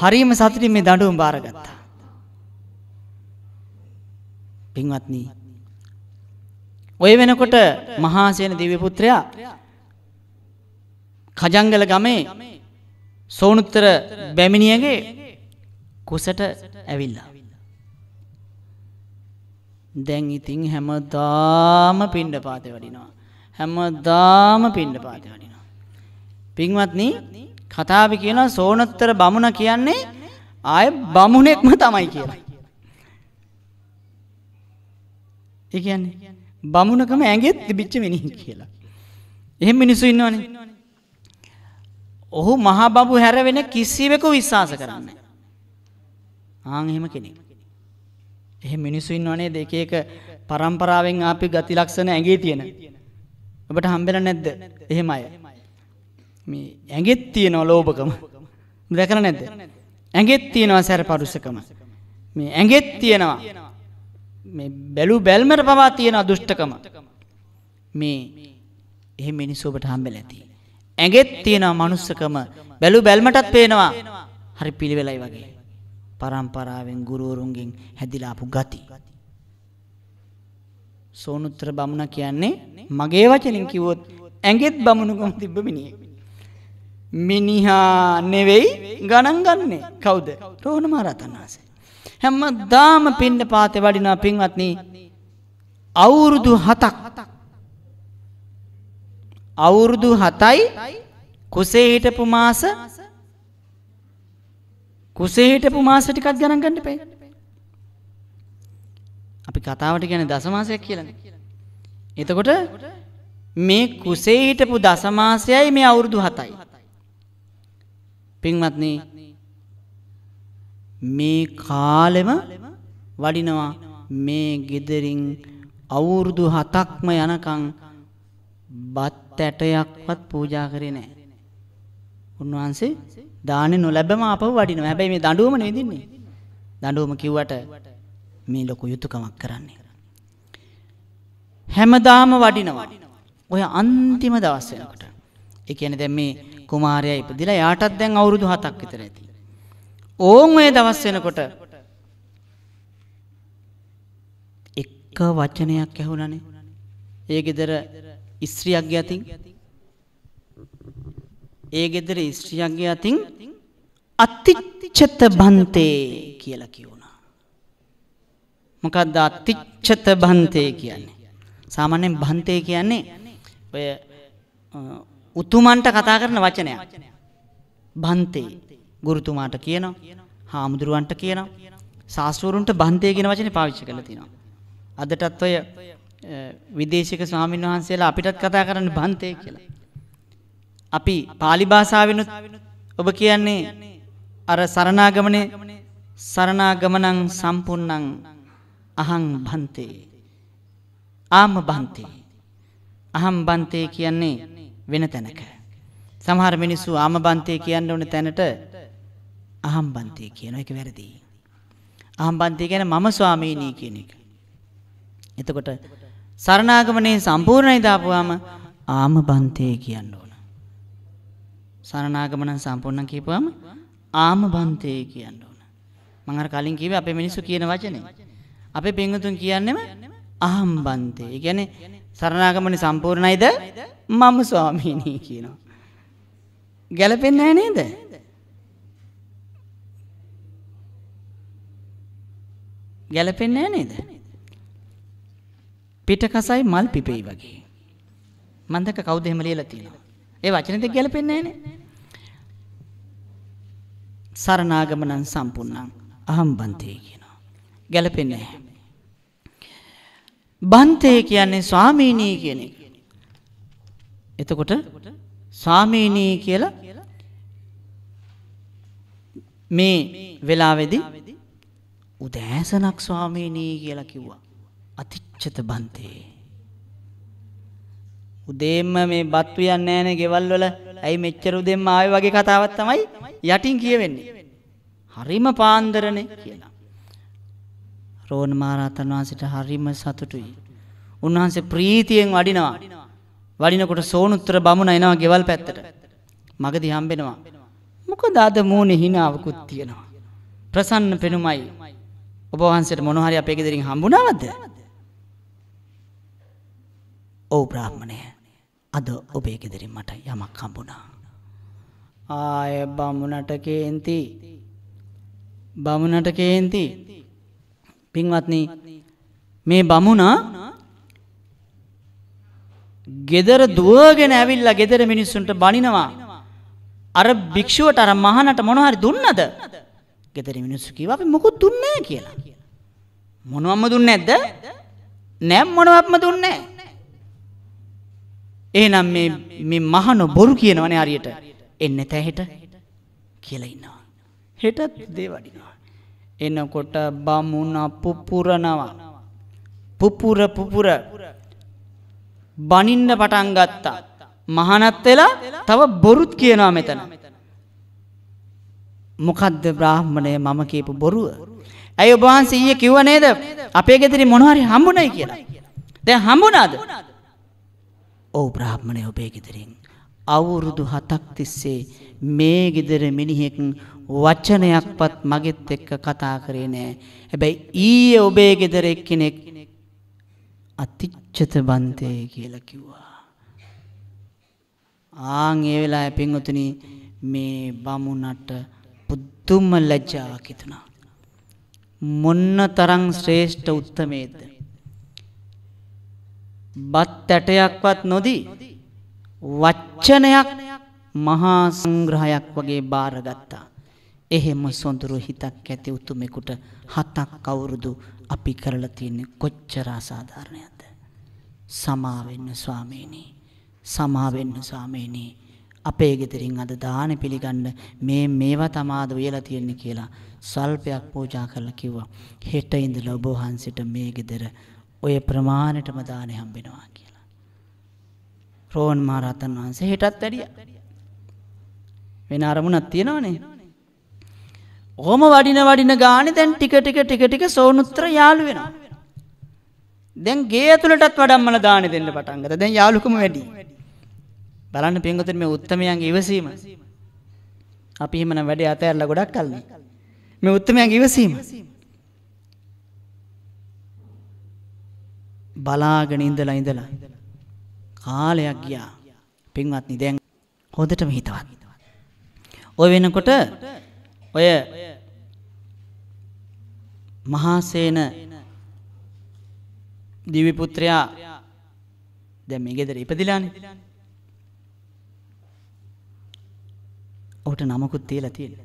හරීම සතුටින් මේ දඬුවම බාරගත්තා. පින්වත්නි ඔය වෙනකොට මහාසේන දිව්‍ය පුත්‍රයා කජංගල ගමේ සෝනුත්තර බැමිණියගේ කුසට ඇවිල්ලා. දැන් ඉතින් හැමදාම පිණ්ඩ පාත වඩිනවා. හැමදාම පිණ්ඩ පාත වඩිනවා. පින්වත්නි කතාව කියන සෝනත්තර බමුණ කියන්නේ ආය බමුණෙක්ම තමයි කියලා. ඒ කියන්නේ බමුණකම ඇගෙත් තිබිච්ච මිනිහ කියලා. එහෙම මිනිසු ඉන්නවනේ. ඔහු මහා බබු හැර වෙන කිසිවෙකු විශ්වාස කරන්නේ ආන් එහෙම කෙනෙක්. එහෙම මිනිස්සු ඉන්නවනේ දෙක එක පරම්පරාවෙන් අපි ගති ලක්ෂණ ඇඟේ තියෙන. ඔබට හම්බෙලා නැද්ද? එහෙම අය. මේ ඇඟෙත් තියෙනවා ලෝභකම. දැකලා නැද්ද? ඇඟෙත් තියෙනවා සැරපරුසකම. මේ ඇඟෙත් තියෙනවා මේ බැලු බැල්මට පවා තියෙන අදුෂ්ටකම මේ එහෙම මිනිස්සු ඔබට හම්බෙලා ඇති. ඇඟෙත් තියෙන මනුස්සකම බැලු බැල්මටත් පේනවා. හරි පිළිවෙලයි වගේ. පරම්පරාවෙන් ගුරුවරුන්ගෙන් හැදිලා ආපු ගති. සෝනුත්‍ර බමුණ කියන්නේ මගේ වචනින් කිව්වොත් ඇඟෙත් බමුණුකම තිබ්බ මිනිහෙක්. මිනිහා නෙවෙයි ගණන් ගන්නෙ කවුද? රෝහණ මහරහතන් වහන්සේ. හැම දාම පින්ඩ පාතේ වඩිනා පින්වත්නි අවුරුදු 7ක් අවුරුදු 7යි කුසේ හිටපු මාස කුසේ හිටපු මාස ටිකක් ගණන් ගන්න එපා. අපි කතාවට කියන්නේ දසමාසයක් කියලානේ. එතකොට මේ කුසේ හිටපු දසමාසයයි මේ අවුරුදු 7යි. පින්වත්නි මේ කාලෙම වඩිනවා මේ gederin අවුරුදු 7ක්ම යනකම් බත් ඇටයක්වත් පූජා කරේ නැහැ. උන්වහන්සේ දානෙ නොලැබම අපව වඩිනවා. හැබැයි මේ දඬුවම නෙදින්නේ. දඬුවම කිව්වට මේ ලොකු යුතුයකමක් කරන්නේ. හැමදාම වඩිනවා. ඔය අන්තිම දවස් වෙනකොට. ඒ කියන්නේ දැන් මේ කුමාරයා ඉපදිලා යාටත් දැන් අවුරුදු 7ක් විතර ඇති. ඕන් ඔය දවස් වෙනකොට එක්ක වචනයක් ඇහුණනේ ඒ ගෙදර ස්ත්‍රියක්ගේ අතින් ඒ ගෙදර ස්ත්‍රියක්ගේ අතින් අතිච්චත බන්තේ කියලා කියවුණා. මොකක්ද අතිච්චත බන්තේ කියන්නේ. සාමාන්‍යයෙන් බන්තේ කියන්නේ ඔය උතුමන්ට කතා කරන වචනයක්. බන්තේ ගුරුතුමාට කියනවා. හාමුදුරුවන්ට කියනවා. සාස්වරුන්ට බන්තය කියන වචනේ පාවිච්චි කරලා තිනවා. අදටත් ඔය විදේශික ස්වාමීන් වහන්සේලා අපිටත් කතා කරන්න බන්තය කියලා. අපි පාලි භාෂාවෙනුත් ඔබ කියන්නේ අර සරණාගමනේ සරණාගමනං සම්පූර්ණං අහං බන්තේ ආම බන්තේ අහම් බන්තේ කියන්නේ වෙන තැනක සමහර මිනිස්සු ආම බන්තේ කියන්න ඕන තැනට අහම්බන්තේ කියන එක වැරදි. අහම්බන්තේ කියන්නේ මම ස්වාමීනි කියන එක. එතකොට සරණාගමනේ සම්පූර්ණයි දාපුවාම ආමබන්තේ කියන්න ඕන. සරණාගමන සම්පූර්ණ කියපුවාම ආමබන්තේ කියන්න ඕන. මම අර කලින් කිව්වේ අපේ මිනිස්සු කියන වචනේ. අපේ පින්වතුන් කියන්නේම අහම්බන්තේ. ඒ කියන්නේ සරණාගමනේ සම්පූර්ණයිද මම ස්වාමීනි කියනවා. ගැලපෙන්නේ නැහැ නේද? ගැලපෙන්නේ නැහැ නේද? පිටකසයි මල් පිපෙයි වගේ. මන්දක කවුද එහෙම ලියලා තියෙනවා? ඒ වචන දෙක ගැලපෙන්නේ නැහනේ. සරණාගමනං සම්පූර්ණං අහම් බන්තේ කියනවා. ගැලපෙන්නේ නැහැ. බන්තේ කියන්නේ ස්වාමීනි කියන එක. එතකොට ස්වාමීනි කියලා මේ වෙලාවේදී උදෑසනක් ස්වාමීනී කියලා කිව්වා. අතිච්ඡත බන්තේ. උදේම මේ බත් වියන්නේ නැහනේ ගෙවල් වල. ඇයි මෙච්චර උදේම ආවේ වගේ කතාවක් තමයි යටින් කියවෙන්නේ. හරිම පාන්දරනේ කියලා. රෝණ මහරහතන් වහන්සේට හරිම සතුටුයි. උන්වහන්සේ ප්‍රීතියෙන් වඩිනවා. වඩිනකොට සෝනුත්තර බමුණ එනවා ගෙවල් පැත්තට. මගදී හම්බෙනවා. මොකද අද මූණේ hinaවකුත් තියෙනවා. ප්‍රසන්න පෙනුමයි ඔබ වහන්සේට මොන හරි අපේ ගෙදරින් හම්බුණාවද? ඔව් බ්‍රාහ්මණය. අද ඔබේ ගෙදරින් මට යමක් හම්බුණා. ආය බමුණට කේන්ති. බමුණට කේන්ති. පින්වත්නි මේ බමුණා ගෙදර දුවගෙන ඇවිල්ලා ගෙදර මිනිස්සුන්ට බනිනවා. අර භික්ෂුවට අර මහනට මොනහරි දුන්නද? ගෙදර මිනිස්සු කිව්වා අපි මොකුත් දුන්නේ නැහැ කියලා. මොනවම්ම දුන්නේ නැද්ද? නෑ මොනවත්ම දුන්නේ නැහැ. එහෙනම් මේ මේ මහන බොරු කියනවනේ හරියට. එන්නේ නැත හෙට කියලා ඉන්නවා. හෙටත් දේ වඩිනවා. එනකොට බමුණ පුපුරනවා. පුපුර පුපුර බනින්න පටන් ගත්තා. මහනත් වෙලා තව බොරුත් කියනවා මෙතන. මොකද්ද බ්‍රාහ්මණය මම කියපු බොරුව. ඇයි ඔබ වහන්සේ ඊයේ කිව්ව නේද? අපේ ගෙදරින් මොනවාරි හම්බුණයි කියලා. දැන් හම්බුණාද? ඔව් බ්‍රාහ්මණය ඔබේ ගෙදරින් අවුරුදු 7ක් තිස්සේ මේ ගෙදර මිනිහෙක් වචනයක්වත් මගෙත් එක්ක කතා කරේ නෑ. හැබැයි ඊයේ ඔබේ ගෙදර එක්කෙනෙක් අතිච්ඡත බන්තේ කියලා කිව්වා. ආන් ඒ වෙලාවේ පින්වතුනි මේ බමුණට උතුම්ම ලැජ්ජා කිතුනා. මොන්න තරං ශ්‍රේෂ්ඨ උත්තමේද. බත් ඇටයක්වත් නොදී වච්චනයක් මහා සංග්‍රහයක් වගේ බාරගත්තා. එහෙම සොඳුරු හිතක් ඇති උතුමෙකුට හතක් අවුරුදු අපි කරලා තියෙන්නේ කොච්චර අසාධාරණයක්ද. සමාවෙන්න ස්වාමීනි. සමාවෙන්න ස්වාමීනි. අපේ ගෙදරින් අද දාන පිළිගන්න මේ මේවා තමාද උයලා තියෙන්නේ කියලා සල්පයක් පූජා කරලා කිව්වා. හෙට ඉඳලා ඔබ වහන්සේට මේ ගෙදර ඔය ප්‍රමාණයටම දානේ හම්බෙනවා කියලා. රෝහන් මහරහතන් වහන්සේ හෙටත් වැඩියා. වෙන අරමුණක් තියෙනවනේ. ඕම වඩින වඩින ගානේ දැන් ටික ටික ටික ටික සෝනුත්‍ර යාළු වෙනවා. දැන් ගේ ඇතුළටත් වඩම්මල දාන දෙන්න පටන් ගත්තා. දැන් යාළුකම වැඩි. බලන්න පින්වතුනි මේ උත්තමයන්ගේ ඉවසීම. අපි හිමනම් වැඩේ අතහැරලා ගොඩක් කල් මේ උත්තමයන්ගේ ඉවසීම. බලාගෙන ඉඳලා ඉඳලා කාලයක් ගියා. පින්වත්නි දැන් හොදටම හිතවත්. ඔය වෙනකොට ඔය මහාසේන දිවි පුත්‍රයා දැන් මේ ගෙදර ඉපදිලානේ ඔහුට නමකුත් තියලා තියෙන.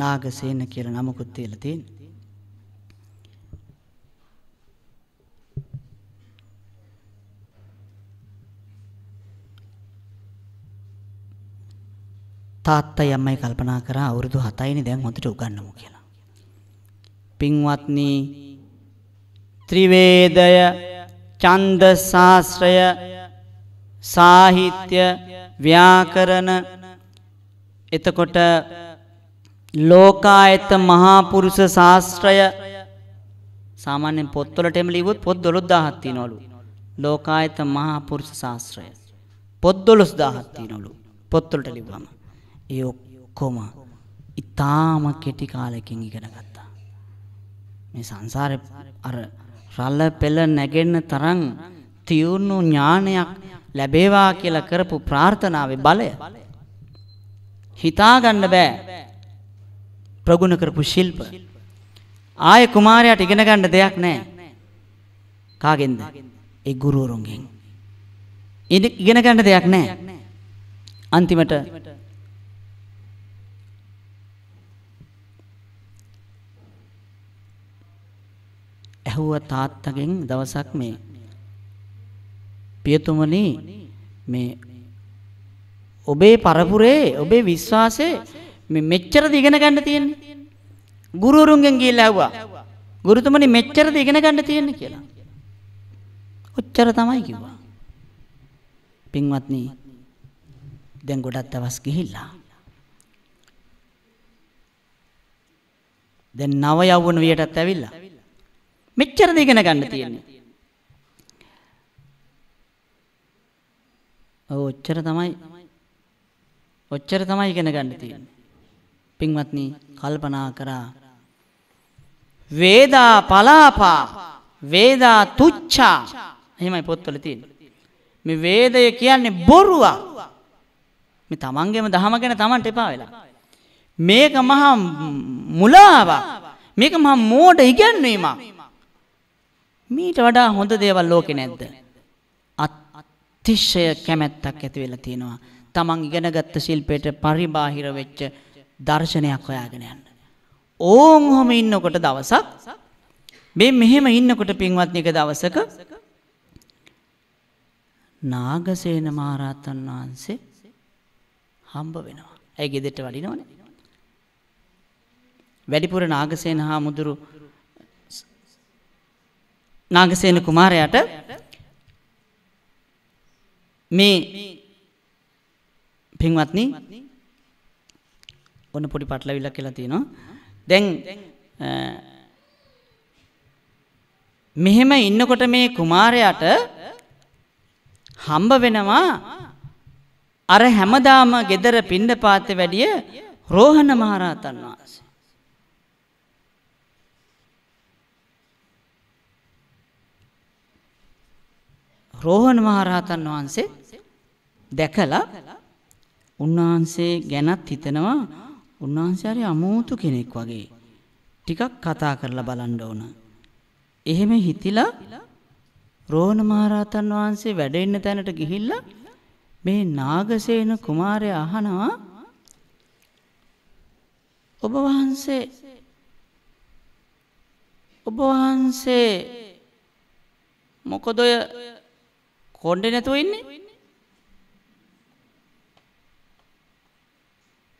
නාගසේන කියලා නමකුත් තියලා තියෙන. තාත්තයි අම්මයි කල්පනා කරා අවුරුදු 7යිනේ දැන් හොඳට උගන්නමු කියලා. පින්වත්නි ත්‍රිවේදය ඡන්ද ශාස්ත්‍රය සාහිත්‍ය ව්‍යාකරණ එතකොට ලෝකායත මහා පුරුෂ ශාස්ත්‍රය සාමාන්‍යයෙන් පොත්වලට එම ලියුවොත් පොත් 12000ක් තියෙනවලු. ලෝකායත මහා පුරුෂ ශාස්ත්‍රය පොත් 12000ක් තියෙනවලු. පොත්වලට ලිව්වම ඒ ඔක්කොම ඊටාම කෙටි කාලයකින් ඉගෙන ගත්තා. මේ සංසාරේ අර රළ පෙළ නැගෙන්න තරම් තියුණු ඥානයක් ලැබේවා කියලා කරපු ප්‍රාර්ථනාවේ බලය හිතාගන්න බෑ ප්‍රගුණ කරපු ශිල්ප. ආය කුමාරයාට ඉගෙන ගන්න දෙයක් නෑ. කාගෙන්ද? ඒ ගුරුවරුන්ගෙන්. ඉගෙන ගන්න දෙයක් නෑ. අන්තිමට ඇහුව තාත්තගෙන් දවසක් මේ පියතුමනි මේ ඔබේ පරපුරේ ඔබේ විශ්වාසයේ මේ මෙච්චරද ඉගෙන ගන්න තියෙන්නේ. ගුරුවරුන්ගෙන් ගිහිල්ලා ඇහුවා. ගුරුතුමනි මෙච්චරද ඉගෙන ගන්න තියෙන්නේ කියලා. ඔච්චර තමයි කිව්වා. පින්වත්නි දැන් ගොඩක් දවස් ගිහිල්ලා දැන් නව යවුණ වියටත් ඇවිල්ලා මෙච්චරද ඉගෙන ගන්න තියෙන්නේ. ඔව් ඔච්චර තමයි ඔච්චර තමයි ඉගෙන ගන්න තියෙන්නේ. පින්වත්නි කල්පනා කරා වේදා පලාපා වේදා තුච්ඡා එහෙමයි පොත්වල තියෙන්නේ. මේ වේදය කියන්නේ බොරුවක්. මේ තමන්ගේම දහම ගැන තමන්ට එපා වෙලා. මේක මහා මුලාවක්. මේක මහා මෝඩ ඉගැන්වීමක්. මීට වඩා හොඳ දේවල් ලෝකේ නැද්ද? අතිශය කැමැත්තක් ඇති වෙලා තියෙනවා. තමන් ඉගෙනගත්ත ශිල්පයට පරිබාහිර වෙච්ච දර්ශනයක් හොයාගෙන යන්න. ඕන් ඔහොම ඉන්නකොට දවසක් මේ මෙහෙම ඉන්නකොට පින්වත්නි එක දවසක නාගසේන මහරහතන් වහන්සේ හම්බ වෙනවා. ඇයි ගෙදෙට වඩිනවනේ. වැඩිපුර නාගසේන හාමුදුරු නාගසේන කුමාරයාට මේ පින්වත්නි ඔන්න පොඩි පටලවිල්ලක් කියලා තියෙනවා. දැන් මෙහෙම ඉන්නකොට මේ කුමාරයාට හම්බ වෙනවා අර හැමදාම gedara පින්නපාතේ වැඩිය රෝහණ මහරහතන් වහන්සේ. රෝහණ මහරහතන් වහන්සේ දැකලා උන්වහන්සේ ගැනත් හිතනවා උන්වහන්සේ හරි අමෝතු කෙනෙක් වගේ. ටිකක් කතා කරලා බලන්න ඕන. එහෙම හිතිලා රෝණ මහරහතන් වහන්සේ වැඩ ඉන්න තැනට ගිහිල්ලා මේ නාගසේන කුමාරයා අහනවා ඔබ වහන්සේ ඔබ වහන්සේ මොකද ඔය කොණ්ඩේ නැතුව ඉන්නේ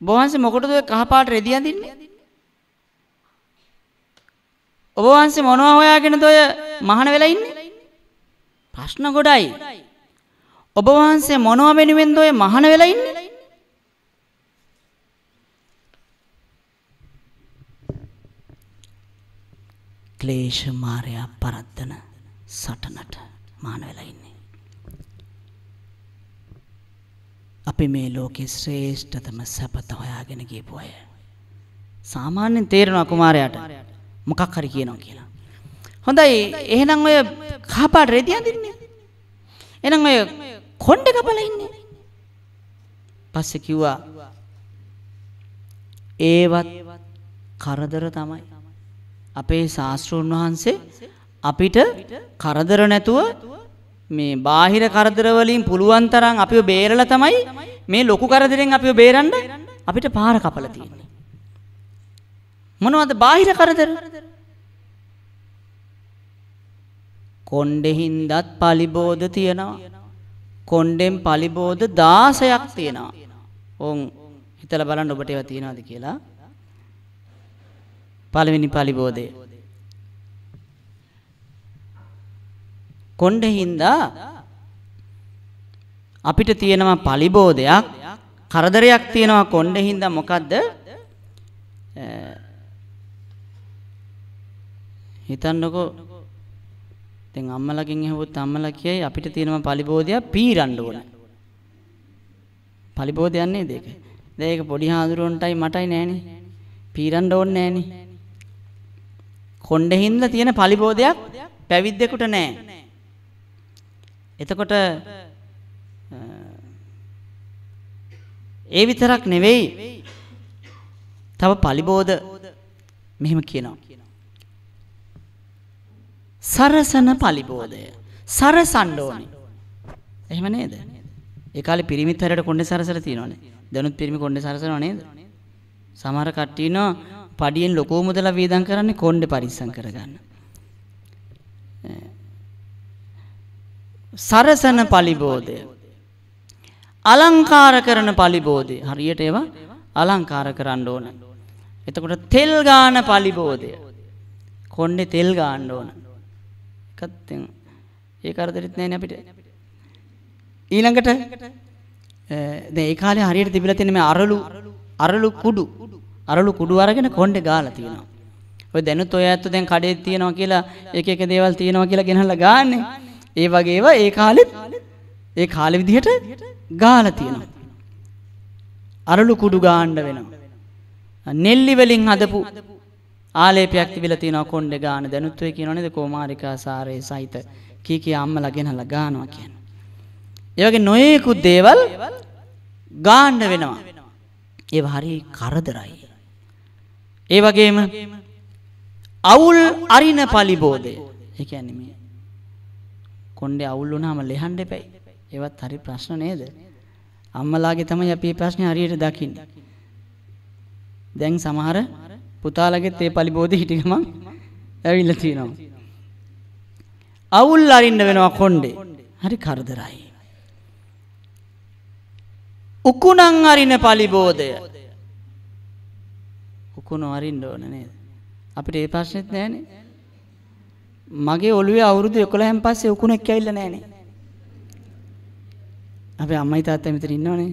බොහන්සේ මොකටද ඔය කහපාට රෙදි අඳින්නේ? ඔබ වහන්සේ මොනවා හොයාගෙනද ඔය මහාන වෙලා ඉන්නේ? ප්‍රශ්න ගොඩයි. ඔබ වහන්සේ මොනවා වෙනුවෙන්ද ඔය මහාන වෙලා ඉන්නේ? ක්ලේශ මායя පරද්දන සටනට මහාන වෙලා ඉන්නේ. අපි මේ ලෝකෙ ශ්‍රේෂ්ඨතම සැපත හොයාගෙන ගියපු අය. සාමාන්‍යයෙන් තේරෙනවා කුමාරයාට මොකක් හරි කියනවා කියලා. හොඳයි එහෙනම් ඔය කහපාට රෙදි අඳින්නේ. එහෙනම් ඔය කොණ්ඩේ කපලා ඉන්නේ. පස්සේ කිව්වා ඒවත් කරදර තමයි. අපේ ශාස්ත්‍රඥ වහන්සේ අපිට කරදර නැතුව මේ බාහිර කරදර වලින් පුළුවන් තරම් අපිව බේරලා තමයි මේ ලොකු කරදරෙන් අපිව බේරන්න අපිට පාර කපලා තියෙන්නේ. මොනවද බාහිර කරදර? කොණ්ඩේ හින්දත් පලිබෝධ තියෙනවා. කොණ්ඩෙන් පලිබෝධ 16ක් තියෙනවා. ඕන් හිතලා බලන්න ඔබට ඒවා තියෙනවද කියලා. පළවෙනි පලිබෝධය කොණ්ඩ හින්දා අපිට තියෙනවා පලිබෝධයක් කරදරයක් තියෙනවා කොණ්ඩ හින්දා මොකද්ද හිතන්නකෝ දැන් අම්මලගෙන් ඇහුවොත් අම්මලා කියයි අපිට තියෙනවා පලිබෝධයක් පීරන්න ඕන පලිබෝධයක් නේද ඒක දැන් ඒක පොඩි හාඳුරුවන්ටයි මටයි නෑනේ පීරන්න ඕනේ නෑනේ කොණ්ඩෙහින්ද තියෙන පලිබෝධයක් පැවිද්දෙකුට නෑ එතකොට ඒ විතරක් නෙවෙයි තව පලිබෝධ මෙහෙම කියනවා සරසන පලිබෝධය සරසන්න ඕනේ එහෙම නේද ඒ කාලේ පිරිමිත් හැරට කොණ්ඩේ සරසර තියෙනවනේ දැනුත් පිරිමි කොණ්ඩේ සරසනව නේද සමහර කට්ටිය ඉන්නවා පඩියෙන් ලොකෝ මුදලා වේදම් කරන්නේ කොණ්ඩේ පරිස්සම් කරගන්න සරසන පලිබෝධය. අලංකාර කරන පලිබෝධය හරියට ඒවා අලංකාර කරන්න ඕන. එතකොට තෙල් ගාන පලිබෝධය. කොන්්ඩෙ තෙල් ගාන්න ඕන. එකත් ඒ කරදරිත් නෑ නැපිට. ඊළඟට ඒ කාලේ හරියට තිබිලා තියෙන මේ අරලු අරලු කුඩු අරලු කුඩු අරගෙන කොණ්ඩේ ගාලා තියෙනවා. ඔය දැනුත් ඔය ඇත්ත දැන් කඩේ තියෙනවා කියලා එක එක දේවල් තියෙනවා කියලා ගෙනහලා ගාන්නේ. ඒ වගේ ඒවා ඒ කාලෙත් ඒ කාලෙ විදිහට ගාලා තියෙනවා. අරලු කුඩු ගාන්න වෙනවා. නෙල්ලි වලින් හදපු ආලේපයක් තිබිලා තියෙනවා කොණ්ඩේ ගාන දැනුත් ඔය කියනෝ නේද කොමාරිකා සාරේ සහිත කී කී අම්මලා ගෙනහලා ගානවා කියන්නේ. ඒ වගේ නොයේකුත් දේවල් ගාන්න වෙනවා. ඒව හරි කරදරයි. ඒ වගේම අවුල් අරින පලිබෝධය. ඒ කියන්නේ මේ කොණ්ඩේ අවුල් වුණාම ලෙහන්න එපයි. ඒවත් හරි ප්‍රශ්න නේද? අම්මලාගේ තමයි අපි මේ ප්‍රශ්නේ හරියට දකින්නේ. දැන් සමහර පුතාලගෙත් ඒ පලිබෝධි හිටි ගමන් ඇවිල්ලා තියෙනවා. අවුල් අරින්න වෙනවා කොණ්ඩේ. හරි කරදරයි. උකුණං අරින පලිබෝධය. උකුණ අරින්න ඕන නේද? අපිට ඒ ප්‍රශ්නෙත් නැහනේ. මගේ ඔළුවේ අවුරුදු 11න් පස්සේ උකුණෙක් ඇවිල්ලා නැහනේ. අපේ අම්මයි තාත්තයි මෙතන ඉන්නවනේ.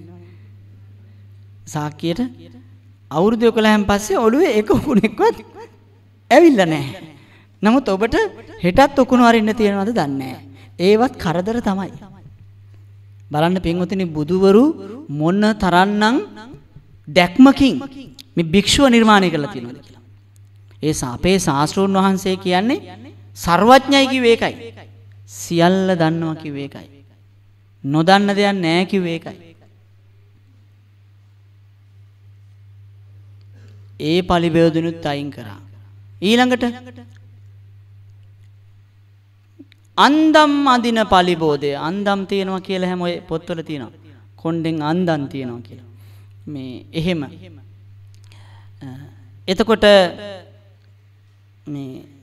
සාක්කියට අවුරුදු 11න් පස්සේ ඔළුවේ එක උකුණෙක්වත් ඇවිල්ලා නැහැ. නමුත් ඔබට හෙටත් උකුණ වරින්න තියෙනවද දන්නේ ඒවත් කරදර තමයි. බලන්න පින්වතුනි බුදුවරු මොන තරන්නම් දැක්මකින් මේ භික්ෂුව නිර්මාණය කරලා තියෙනවද කියලා. ඒ අපේ ශාස්ත්‍රෝන් වහන්සේ කියන්නේ සර්වඥයි කිව්වේ ඒකයි. සියල්ල දන්නවා කිව්වේ ඒකයි. නොදන්න දෙයක් නැහැ කිව්වේ ඒකයි. ඒ පලිබේදනුත් අයින් කරා. ඊළඟට අන්දම් අදින පලිබෝධය අන්දම් තියෙනවා කියලා හැම ඔය පොත්වල තියෙනවා. කොණ්ඩෙන් අන්දම් තියෙනවා කියලා. මේ එහෙම. එතකොට මේ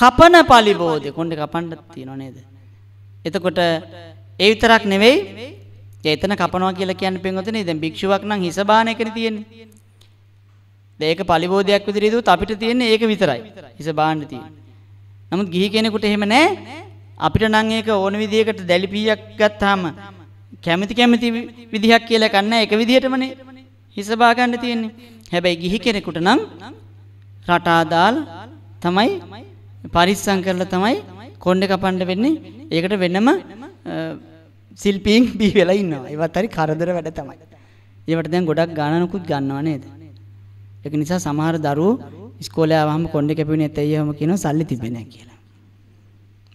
කපන පලිබෝධය කොන්ඩ කපන්ඩ තියෙන නේද. එතකොට ඒ විතරක් නෙවෙයි ඒතන කපනවා කියලා කියන්න පෙන්වතන දැන් භික්ෂුවක් නම් හිස බාන එකන තියෙන්නේ. ඒක පලිබෝධයක් විදිහට දුවත් අපිට තියෙන්නේ ඒක විතරයි. හිස බාන්න තියෙන්නේ. නමුත් ගිහි කෙනෙකුට එහෙම නැහැ. අපිට නම් ඒක ඕන විදිහකට දැලිපියක් ගත්තාම කැමති කැමති විදිහක් කියලා ගන්න එක විදිහටමනේ හිස බා ගන්න තියෙන්නේ. හැබැයි ගිහි කෙනෙකුට නම් රටාදාල් තමයි පරිස්සම් කරලා තමයි කොණ්ඩේ කපන්න වෙන්නේ. ඒකට වෙනම ශිල්පීන් බී වෙලා ඉන්නවා. ඒවත් හරි කරදර වැඩ තමයි. ඒවට දැන් ගොඩක් ගානනකුත් ගන්නව නේද? ඒක නිසා සමහර දරුවෝ ඉස්කෝලේ ආවම කොණ්ඩේ කැපුණේ ඇයි එහෙම කියනවා සල්ලි තිබෙන්නේ නැහැ කියලා.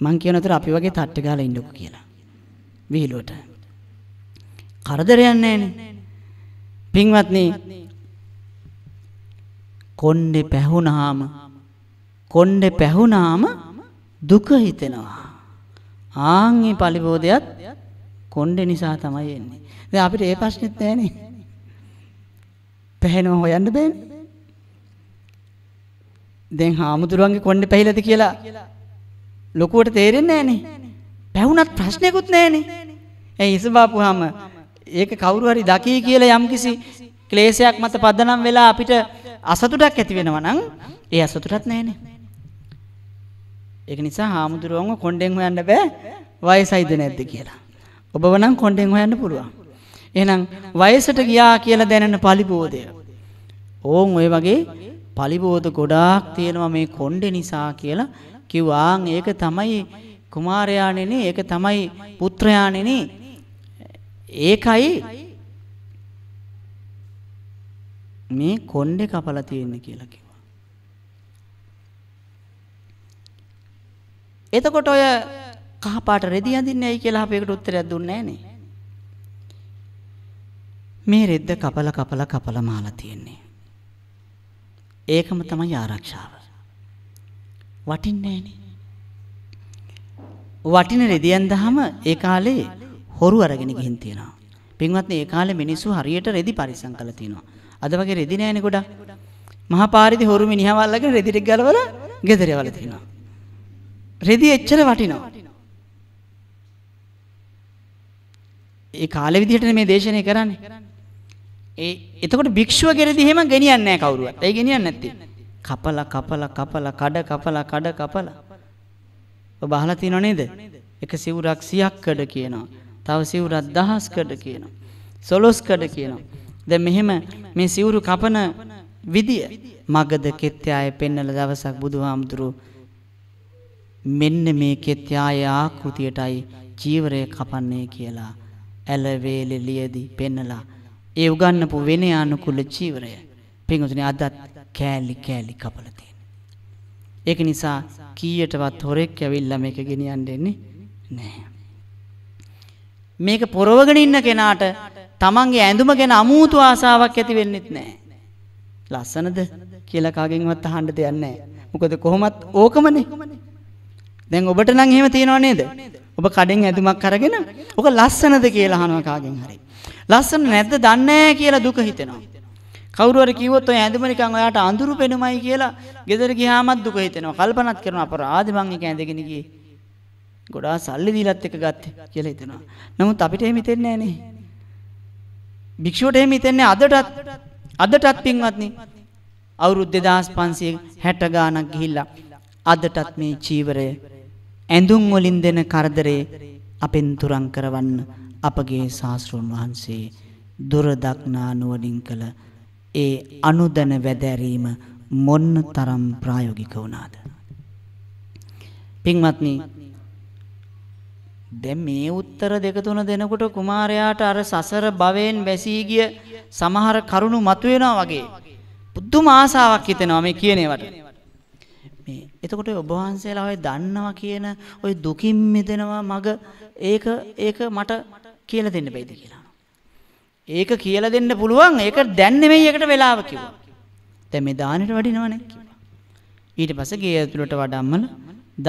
මං කියන අතර අපි වගේ තට්ට ගාලා ඉන්නකෝ කියලා. විහිළුවට. කරදරයක් නැහැනේ. පින්වත්නි කොණ්ඩේ පැහුණාම කොණ්ඩේ පැහුනාම දුක හිතෙනවා. ආන්ගේ පලිබෝධයත් කොණ්ඩේ නිසා තමයි එන්නේ. දැන් අපිට ඒ ප්‍රශ්නෙත් නැහනේ. පැහැෙනව හොයන්න බෑනේ. දැන් හාමුදුරුවන්ගේ කොණ්ඩේ පැහිලාද කියලා ලොකුවට තේරෙන්නේ නැහනේ. පැහුණත් ප්‍රශ්නයක්වත් නැහනේ. ඒ ඉසබාපුවාම ඒක කවුරු හරි දකී කියලා යම්කිසි ක්ලේශයක් මත පදනම් වෙලා අපිට අසතුටක් ඇති වෙනවා නම් ඒ අසතුටක් නැහනේ. ඒක නිසා හාමුදුරුවන්ව කොණ්ඩෙන් හොයන්න බෑ වයසයිද නැද්ද කියලා. ඔබ වනම් කොණ්ඩෙන් හොයන්න පුළුවන්. එහෙනම් වයසට ගියා කියලා දැනෙන පලිබෝධය. ඕන් ඔය වගේ පලිබෝධ ගොඩාක් තියෙනවා මේ කොණ්ඩෙ නිසා කියලා කිව්වාන් ඒක තමයි කුමාරයාණෙනි ඒක තමයි පුත්‍රයාණෙනි ඒකයි මේ කොණ්ඩේ කපලා තියෙන්නේ කියලා එතකොට ඔය කහපාට රෙදි අඳින්නේ ඇයි කියලා අපේකට උත්තරයක් දුන්නේ නැහනේ. මේ රෙද්ද කපල කපල කපල මාලා තියෙන්නේ. ඒකම තමයි ආරක්ෂාව. වටින්නේ නැහනේ. වටින රෙදියන් දහම ඒ කාලේ හොරු අරගෙන ගිහින් තියෙනවා. පින්වත්නි ඒ කාලේ මිනිස්සු හරියට රෙදි පරිසම් කළා තියෙනවා. අද වගේ රෙදි නැහනේ ගොඩක්. මහා පාරිදි හොරු මිනිහවල් අරගෙන රෙදි ටික ගලවලා ගෙදර යවලා තියෙනවා. රෙදි එච්චර වටිනවා. ඒ කාලෙ විදිහටනේ මේ දේශනය කරන්නේ. ඒ එතකොට භික්ෂුවගේ රෙදි එහෙම ගෙනියන්නේ නැහැ කවුරුවත්. ඒ ගෙනියන්නේ නැත්තේ. කපලා කපලා කපලා කඩ කපලා කඩ කපලා. ඔබ අහලා තියෙනව නේද? එක සිවුරක් 100ක් කඩ කියනවා. තව සිවුරක් 1000 කඩ කියනවා. 12 කඩ කියනවා. දැන් මෙහෙම මේ සිවුරු කපන විදිය මගද කෙත්‍යය පෙන්නල දවසක් බුදුහාමුදුරුවෝ මෙන්න මේකේ ත්‍යාය ආකෘතියටයි ජීවරය කපන්නේ කියලා ඇලවේලි ලියදී පෙන්නලා ඒ උගන්නපු වෙන අනුකූල ජීවරය පින්වතුනි අදත් කෑලි කෑලි කපලා තියෙනවා. ඒක නිසා කීයටවත් හොරෙක් ඇවිල්ලා මේක ගෙනියන්න දෙන්නේ නැහැ. මේක පොරවගෙන ඉන්න කෙනාට තමන්ගේ ඇඳුම ගැන අමූතු ආසාවක් ඇති වෙන්නෙත් නැහැ. ලස්සනද කියලා කාගෙන්වත් අහන්න දෙයක් නැහැ. මොකද කොහොමත් ඕකමනේ. දැන් ඔබට නම් එහෙම තියනව නේද? ඔබ කඩෙන් ඇඳුමක් අරගෙන ඔක ලස්සනද කියලා අහනවා කාගෙන් හරි. ලස්සන නැද්ද දන්නේ කියලා දුක හිතෙනවා. කවුරු හරි කිව්වොත් ඔය ඇඳුම නිකන් ඔයාට අඳුරු පෙනුමයි කියලා ගෙදර ගියාමත් දුක හිතෙනවා. කල්පනාත් කරනවා අපරාධ මං ඒක ඇඳගෙන ගියේ. ගොඩාක් සල්ලි දීලත් එක ගත්තේ කියලා හිතනවා. නමුත් අපිට එහෙම හිතෙන්නේ නැහනේ. භික්ෂුවට එහෙම හිතෙන්නේ අදටත් අදටත් පින්වත්නි. අවුරුදු 2560 ගාණක් ගිහිල්ලා අදටත් මේ චීවරය ඇඳුම් වලින් දෙන කරදරේ අපෙන් තුරන් කරවන්න අපගේ ශාස්ත්‍රෝන් වහන්සේ දුර දක්නා නුවණින් කළ ඒ අනුදන වැදෑරීම මොන්න තරම් ප්‍රායෝගික වුණාද පින්වත්නි දැන් මේ උත්තර දෙක තුන දෙනකොට කුමාරයාට අර සසර භවයෙන් වැසී ගිය සමහර කරුණු මතුවෙනවා වගේ පුදුම ආසාවක් හිතෙනවා මේ කියන ඒවට මේ එතකොට ඔබ වහන්සේලා ඔය දන්නවා කියන ඔය දුකින් මිදෙනවා මග ඒක ඒක මට කියලා දෙන්න බෑද කියලා. ඒක කියලා දෙන්න පුළුවන් ඒක දැන් නෙමෙයි එකට වෙලාව කිව්වා. දැන් මේ දානෙට වඩිනවනේ කිව්වා. ඊට පස්සේ ගේ ඇතුළට වඩම්මල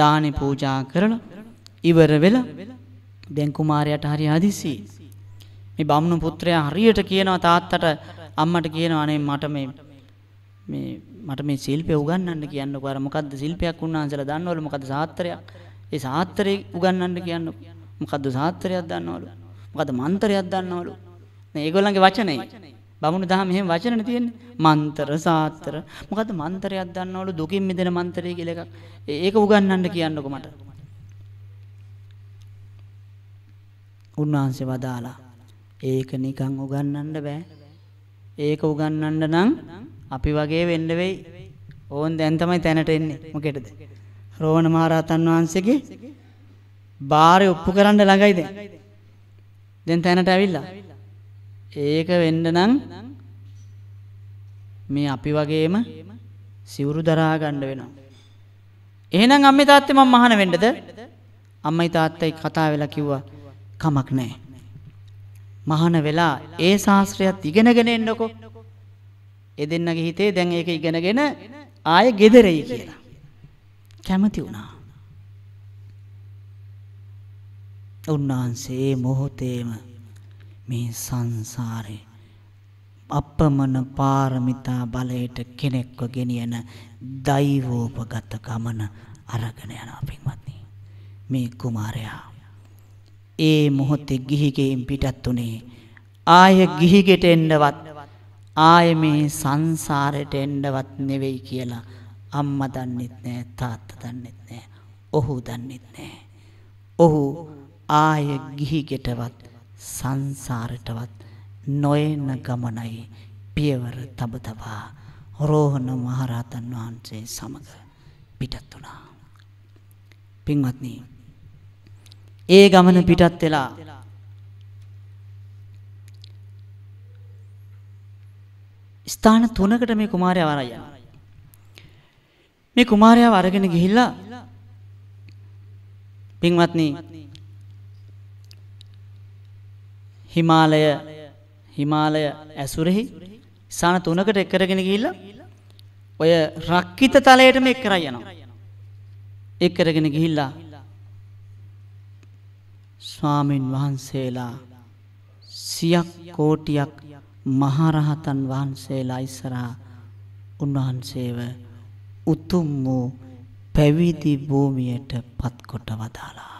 දානෙ පූජා කරලා ඉවර වෙලා දැන් කුමාරයාට හරි හදිසි. මේ බම්ණු පුත්‍රයා හරියට කියනවා තාත්තට අම්මට කියනවා අනේ මට මේ මේ මට මේ ශිල්පය උගන්වන්න කියන්නකෝ අර මොකද්ද ශිල්පයක් උන්වහන්සේලා දන්නවලු මොකද්ද සාත්‍රයක් ඒ සාත්‍රේ උගන්වන්න කියන්නකෝ මොකද්ද සාත්‍රයක් දන්නවලු මොකද්ද මන්තරයක් දන්නවලු මේ ඒගොල්ලන්ගේ වචනේ බමුණු දහම එහෙම වචනනේ තියෙන්නේ මන්තර සාත්‍ර මොකද්ද මන්තරයක් දන්නවලු දුකින් මිදෙන මන්තරය කියලා එකක් ඒක උගන්වන්න කියන්නකො මට උන්වහන්සේ වදාලා ඒක නිකන් උගන්වන්න බෑ ඒක උගන්වන්න නම් අපි වගේ වෙන්න වෙයි. ඕන් දැන් තමයි තැනට එන්නේ. මොකේද? රෝහණ මහරහතන් වහන්සේගේ බාරේ ඔප්පු කරන්න ළඟයි දැන්. දැන් තැනට ඇවිල්ලා. ඒක වෙන්න නම් මේ අපි වගේම සිවුරු දරා ගන්න වෙනවා. එහෙනම් අම්මේ තාත්තේ මම මහාන වෙන්නද? අම්මයි තාත්තයි කතා වෙලා කිව්වා කමක් නැහැ. මහාන වෙලා ඒ ශාස්ත්‍රයත් ඉගෙනගෙන එන්නකෝ. ඒ දෙන්නගේ හිතේ දැන් ඒක ඉගෙනගෙන ආයෙ gedereyi කියලා. කැමති වුණා. උන්වහන්සේ මොහොතේම මේ සංසාරේ අපමණ පාරමිතා බලයට කෙනෙක්ව ගෙනියන දෛවෝපගත ගමන අරගෙන යනවා පින්වත්නි මේ කුමාරයා ඒ මොහොතේ ගිහිගෙන් පිටත් උනේ ආය ගිහිගෙට එන්නවත් ආයේ මේ සංසාරෙට එන්නවත් නෙවෙයි කියලා අම්මා දන්නෙත් නෑ තාත්තා දන්නෙත් නෑ ඔහු දන්නෙත් නෑ ඔහු ආයේ ගිහි ගෙටවත් සංසාරෙටවත් නොයන ගමනයි පියවර තබ තබා රෝහණ මහරහතන් වහන්සේ සමග පිටත් වුණා පින්වත්නි ඒ ගමන පිටත් වෙලා ස්ථාන තුනකට මේ කුමාරයා වරයි මේ කුමාරයාව අරගෙන ගිහිල්ලා පින්වත්නි හිමාලය හිමාලය ඇසුරෙහි ස්ථාන තුනකට එක් කරගෙන ගිහිල්ලා ඔය රක්කිත තලයට මේ කරයි යනවා. එක් කරගෙන ගිහිල්ලා ස්වාමින් වහන්සේලා සියක් කෝටියක් මහරහතන් වහන්සේලා ඉස්සරහා උන්වහන්සේව උතුම් වූ පැවිදි භූමියට පත්කොට වදාලා